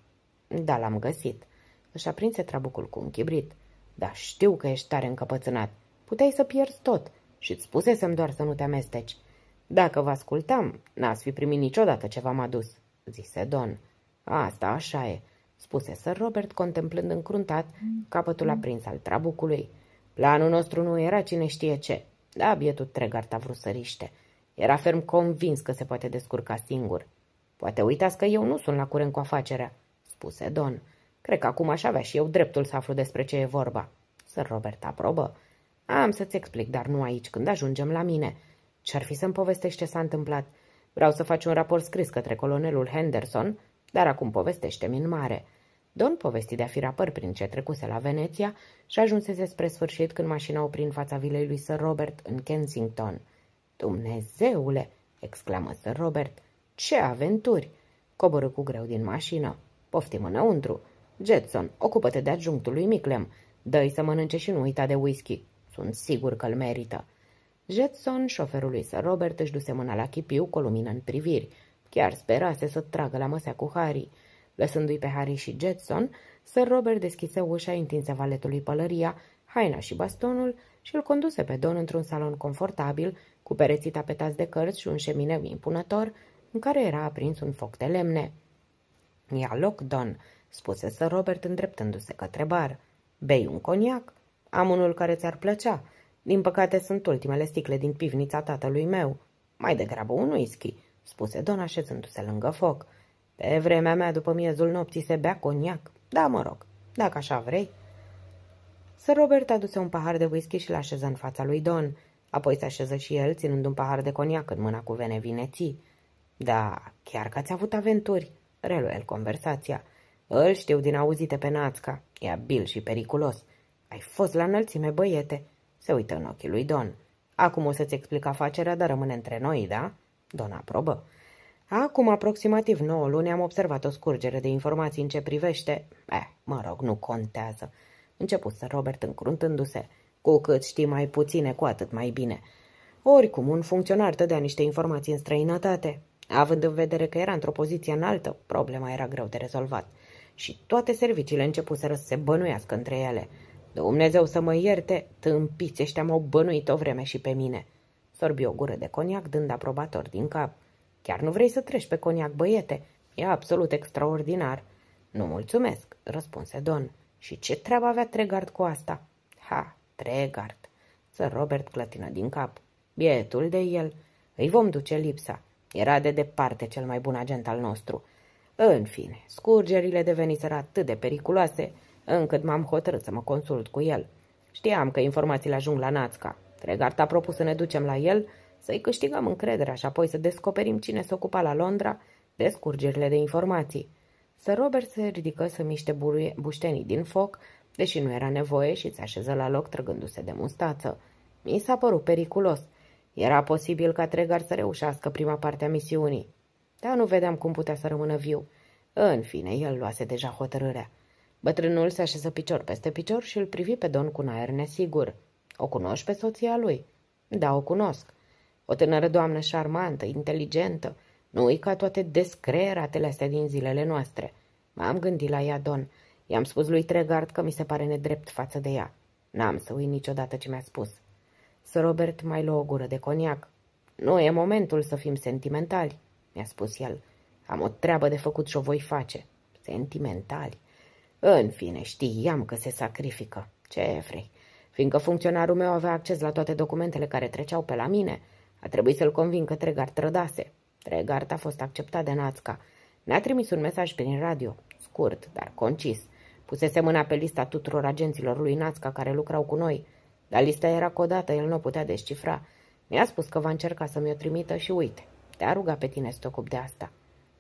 Da, l-am găsit. Își aprinse trabucul cu un chibrit. Da, știu că ești tare încăpățânat. Puteai să pierzi tot și ți spusesem doar să nu te amesteci. Dacă vă ascultam, n-ați fi primit niciodată ce v-am adus, zise Don. Asta așa e, spuse Sir Robert, contemplând încruntat capătul aprins al trabucului. Planul nostru nu era cine știe ce. Da, bietul Tregart a vrut să riște. Era ferm convins că se poate descurca singur. Poate uitați că eu nu sunt la curent cu afacerea, spuse Don. Cred că acum aș avea și eu dreptul să aflu despre ce e vorba. Sir Robert aprobă. Am să-ți explic, dar nu aici, când ajungem la mine. Ce-ar fi să-mi povestești ce s-a întâmplat? Vreau să faci un raport scris către colonelul Henderson, dar acum povestește-mi în mare. Don povesti de a fi rapăr prin ce trecuse la Veneția și ajunsese spre sfârșit când mașina opri în fața vilei lui Sir Robert în Kensington. Dumnezeule!" exclamă Sir Robert. Ce aventuri!" Coborâ cu greu din mașină. Poftim înăuntru. Jetson, ocupă-te de adjunctul lui Miclem. Dă-i să mănânce și nu uita de whisky. Sunt sigur că-l merită." Jetson, șoferul lui Sir Robert, își duse mâna la chipiu cu o lumină în priviri. Chiar sperase să tragă la măsea cu Harry. Lăsându-i pe Harry și Jetson, Sir Robert deschise ușa întinse valetului pălăria, haina și bastonul și îl conduse pe Don într-un salon confortabil, cu pereții tapetați de cărți și un șemineu impunător, în care era aprins un foc de lemne. Ia loc, Don, spuse Sir Robert îndreptându-se către bar. Bei un coniac? Am unul care ți-ar plăcea. Din păcate sunt ultimele sticle din pivnița tatălui meu. Mai degrabă un whisky, spuse Don așezându-se lângă foc. Pe vremea mea, după miezul nopții, se bea coniac. Da, mă rog, dacă așa vrei. Sir Robert aduse un pahar de whisky și l-așeză în fața lui Don. Apoi se așeză și el, ținând un pahar de coniac în mâna cu vene vineții. Da, chiar că ați avut aventuri, Reluă el conversația. Îl știu din auzite pe Națca. E abil și periculos. Ai fost la înălțime, băiete. Se uită în ochii lui Don. Acum o să-ți explic afacerea, dar rămâne între noi, da? Don aprobă. Acum aproximativ 9 luni am observat o scurgere de informații în ce privește... Eh, mă rog, nu contează. Început să Robert încruntându-se. Cu cât știi mai puține, cu atât mai bine. Oricum, un funcționar tădea niște informații în străinătate. Având în vedere că era într-o poziție înaltă, problema era greu de rezolvat. Și toate serviciile începuseră să se bănuiască între ele. Dumnezeu să mă ierte, tâmpiți ăștia m-au bănuit o vreme și pe mine. Sorbi o gură de coniac, dând aprobator din cap. Chiar nu vrei să treci pe coniac, băiete? E absolut extraordinar. Nu mulțumesc, răspunse Don. Și ce treabă avea Tregard cu asta? Ha, Tregard. Să Robert clătină din cap. Bietul de el. Îi vom duce lipsa. Era de departe cel mai bun agent al nostru. În fine, scurgerile deveniseră atât de periculoase încât m-am hotărât să mă consult cu el. Știam că informațiile ajung la Națca. Tregard a propus să ne ducem la el să-i câștigăm încrederea și apoi să descoperim cine se ocupa la Londra de scurgerile de informații. Să Robert se ridică să miște buștenii din foc, deși nu era nevoie și se așeză la loc trăgându-se de mustață. Mi s-a părut periculos. Era posibil ca Tregar să reușească prima parte a misiunii. Dar nu vedeam cum putea să rămână viu. În fine, el luase deja hotărârea. Bătrânul se așeză picior peste picior și îl privi pe Don cu un aer nesigur. O cunoști pe soția lui? Da, o cunosc. O tânără doamnă șarmantă, inteligentă, nu ui ca toate descreeratele astea din zilele noastre. M-am gândit la ea, Don. I-am spus lui Tregard că mi se pare nedrept față de ea. N-am să uit niciodată ce mi-a spus. Să Robert mai luă o gură de coniac. Nu e momentul să fim sentimentali, mi-a spus el. Am o treabă de făcut și o voi face. Sentimentali. În fine, știam că se sacrifică. Ce frei, fiindcă funcționarul meu avea acces la toate documentele care treceau pe la mine – a trebuit să-l conving că Tregard trădase. Tregard a fost acceptat de Națca. Ne-a trimis un mesaj prin radio, scurt, dar concis. Pusese mâna pe lista tuturor agenților lui Națca care lucrau cu noi, dar lista era codată, el nu putea descifra. Mi-a spus că va încerca să mi-o trimită și uite, te-a rugat pe tine să te ocupi de asta.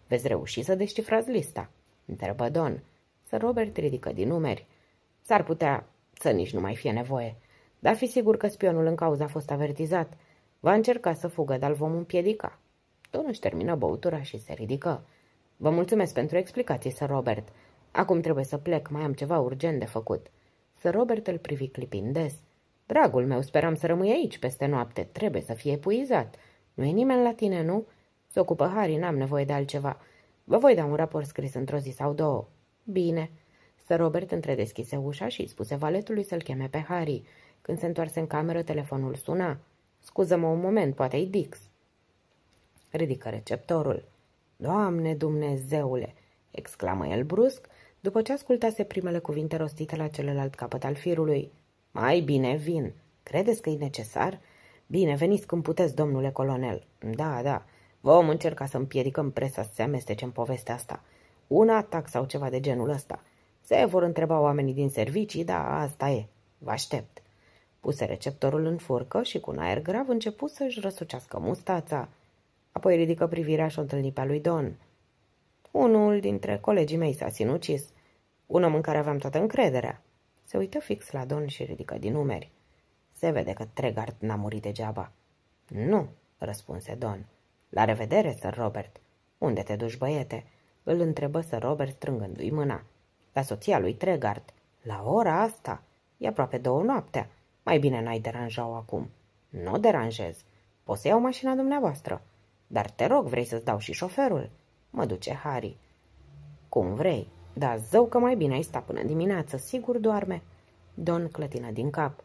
Veți reuși să descifrați lista? Întrebă Don. Să Robert ridică din numeri. S-ar putea să nici nu mai fie nevoie. Dar fi sigur că spionul în cauză a fost avertizat. Va încerca să fugă, dar îl vom împiedica. Domnul își termină băutura și se ridică. Vă mulțumesc pentru explicații, Sir Robert. Acum trebuie să plec, mai am ceva urgent de făcut. Sir Robert îl privi clipindes. Dragul meu, speram să rămâi aici peste noapte. Trebuie să fie epuizat. Nu e nimeni la tine, nu? Se ocupă Harry, n-am nevoie de altceva. Vă voi da un raport scris într-o zi sau două. Bine. Sir Robert întredeschise ușa și spuse valetului să-l cheme pe Harry. Când se întoarse în cameră, telefonul suna. Scuză-mă un moment, poate-i Dix. Ridică receptorul. Doamne Dumnezeule! exclamă el brusc, după ce ascultase primele cuvinte rostite la celălalt capăt al firului. Mai bine vin. Credeți că e necesar? Bine, veniți când puteți, domnule colonel. Da, da. Vom încerca să împiedicăm presa să se amestece în povestea asta. Un atac sau ceva de genul ăsta. Se vor întreba oamenii din servicii, dar asta e. Vă aștept. Puse receptorul în furcă și cu un aer grav începu să-și răsucească mustața. Apoi ridică privirea și o întâlni pe lui Don. Unul dintre colegii mei s-a sinucis. Un om în care aveam toată încrederea. Se uită fix la Don și ridică din umeri. Se vede că Tregard n-a murit degeaba. Nu, răspunse Don. La revedere, Sir Robert. Unde te duci, băiete? Îl întrebă Sir Robert strângându-i mâna. La soția lui Tregard. La ora asta? E aproape două noaptea. Mai bine n-ai deranja-o acum. Nu o deranjez. Poți să iau mașina dumneavoastră. Dar te rog, vrei să-ți dau și șoferul? Mă duce Harry. Cum vrei, dar zău că mai bine ai sta până dimineață, sigur doarme. Don clătină din cap.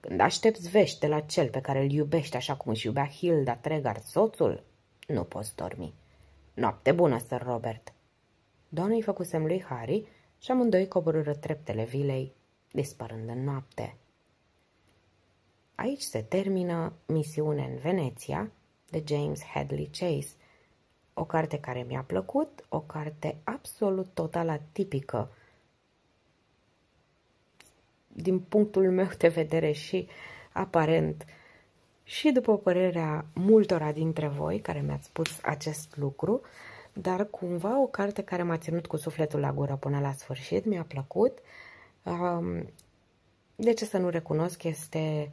Când aștepți vești de la cel pe care îl iubești așa cum își iubea Hilda Tregar soțul, nu poți dormi. Noapte bună, Sir Robert! Don îi făcu semn lui Harry și amândoi coborâră treptele vilei, dispărând în noapte. Aici se termină Misiune în Veneția de James Hadley Chase, o carte care mi-a plăcut, o carte absolut total atipică din punctul meu de vedere și aparent și după părerea multora dintre voi care mi-ați spus acest lucru, dar cumva o carte care m-a ținut cu sufletul la gură până la sfârșit, mi-a plăcut. De ce să nu recunosc, este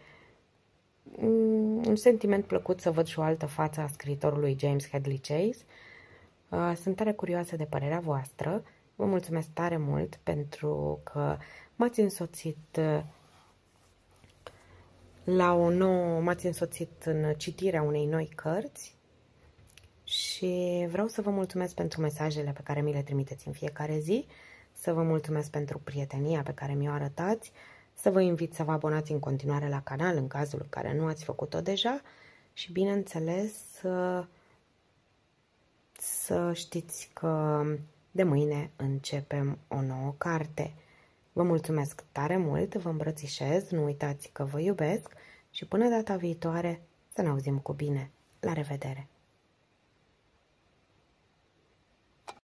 Mm, un sentiment plăcut să văd și o altă față a scriitorului James Hadley Chase. Uh, sunt tare curioasă de părerea voastră. Vă mulțumesc tare mult pentru că m-ați însoțit uh, la o nouă, m-ați însoțit în citirea unei noi cărți și vreau să vă mulțumesc pentru mesajele pe care mi le trimiteți în fiecare zi, să vă mulțumesc pentru prietenia pe care mi-o arătați, să vă invit să vă abonați în continuare la canal în cazul în care nu ați făcut-o deja și bineînțeles să, să știți că de mâine începem o nouă carte. Vă mulțumesc tare mult, vă îmbrățișez, nu uitați că vă iubesc și până data viitoare să ne auzim cu bine. La revedere!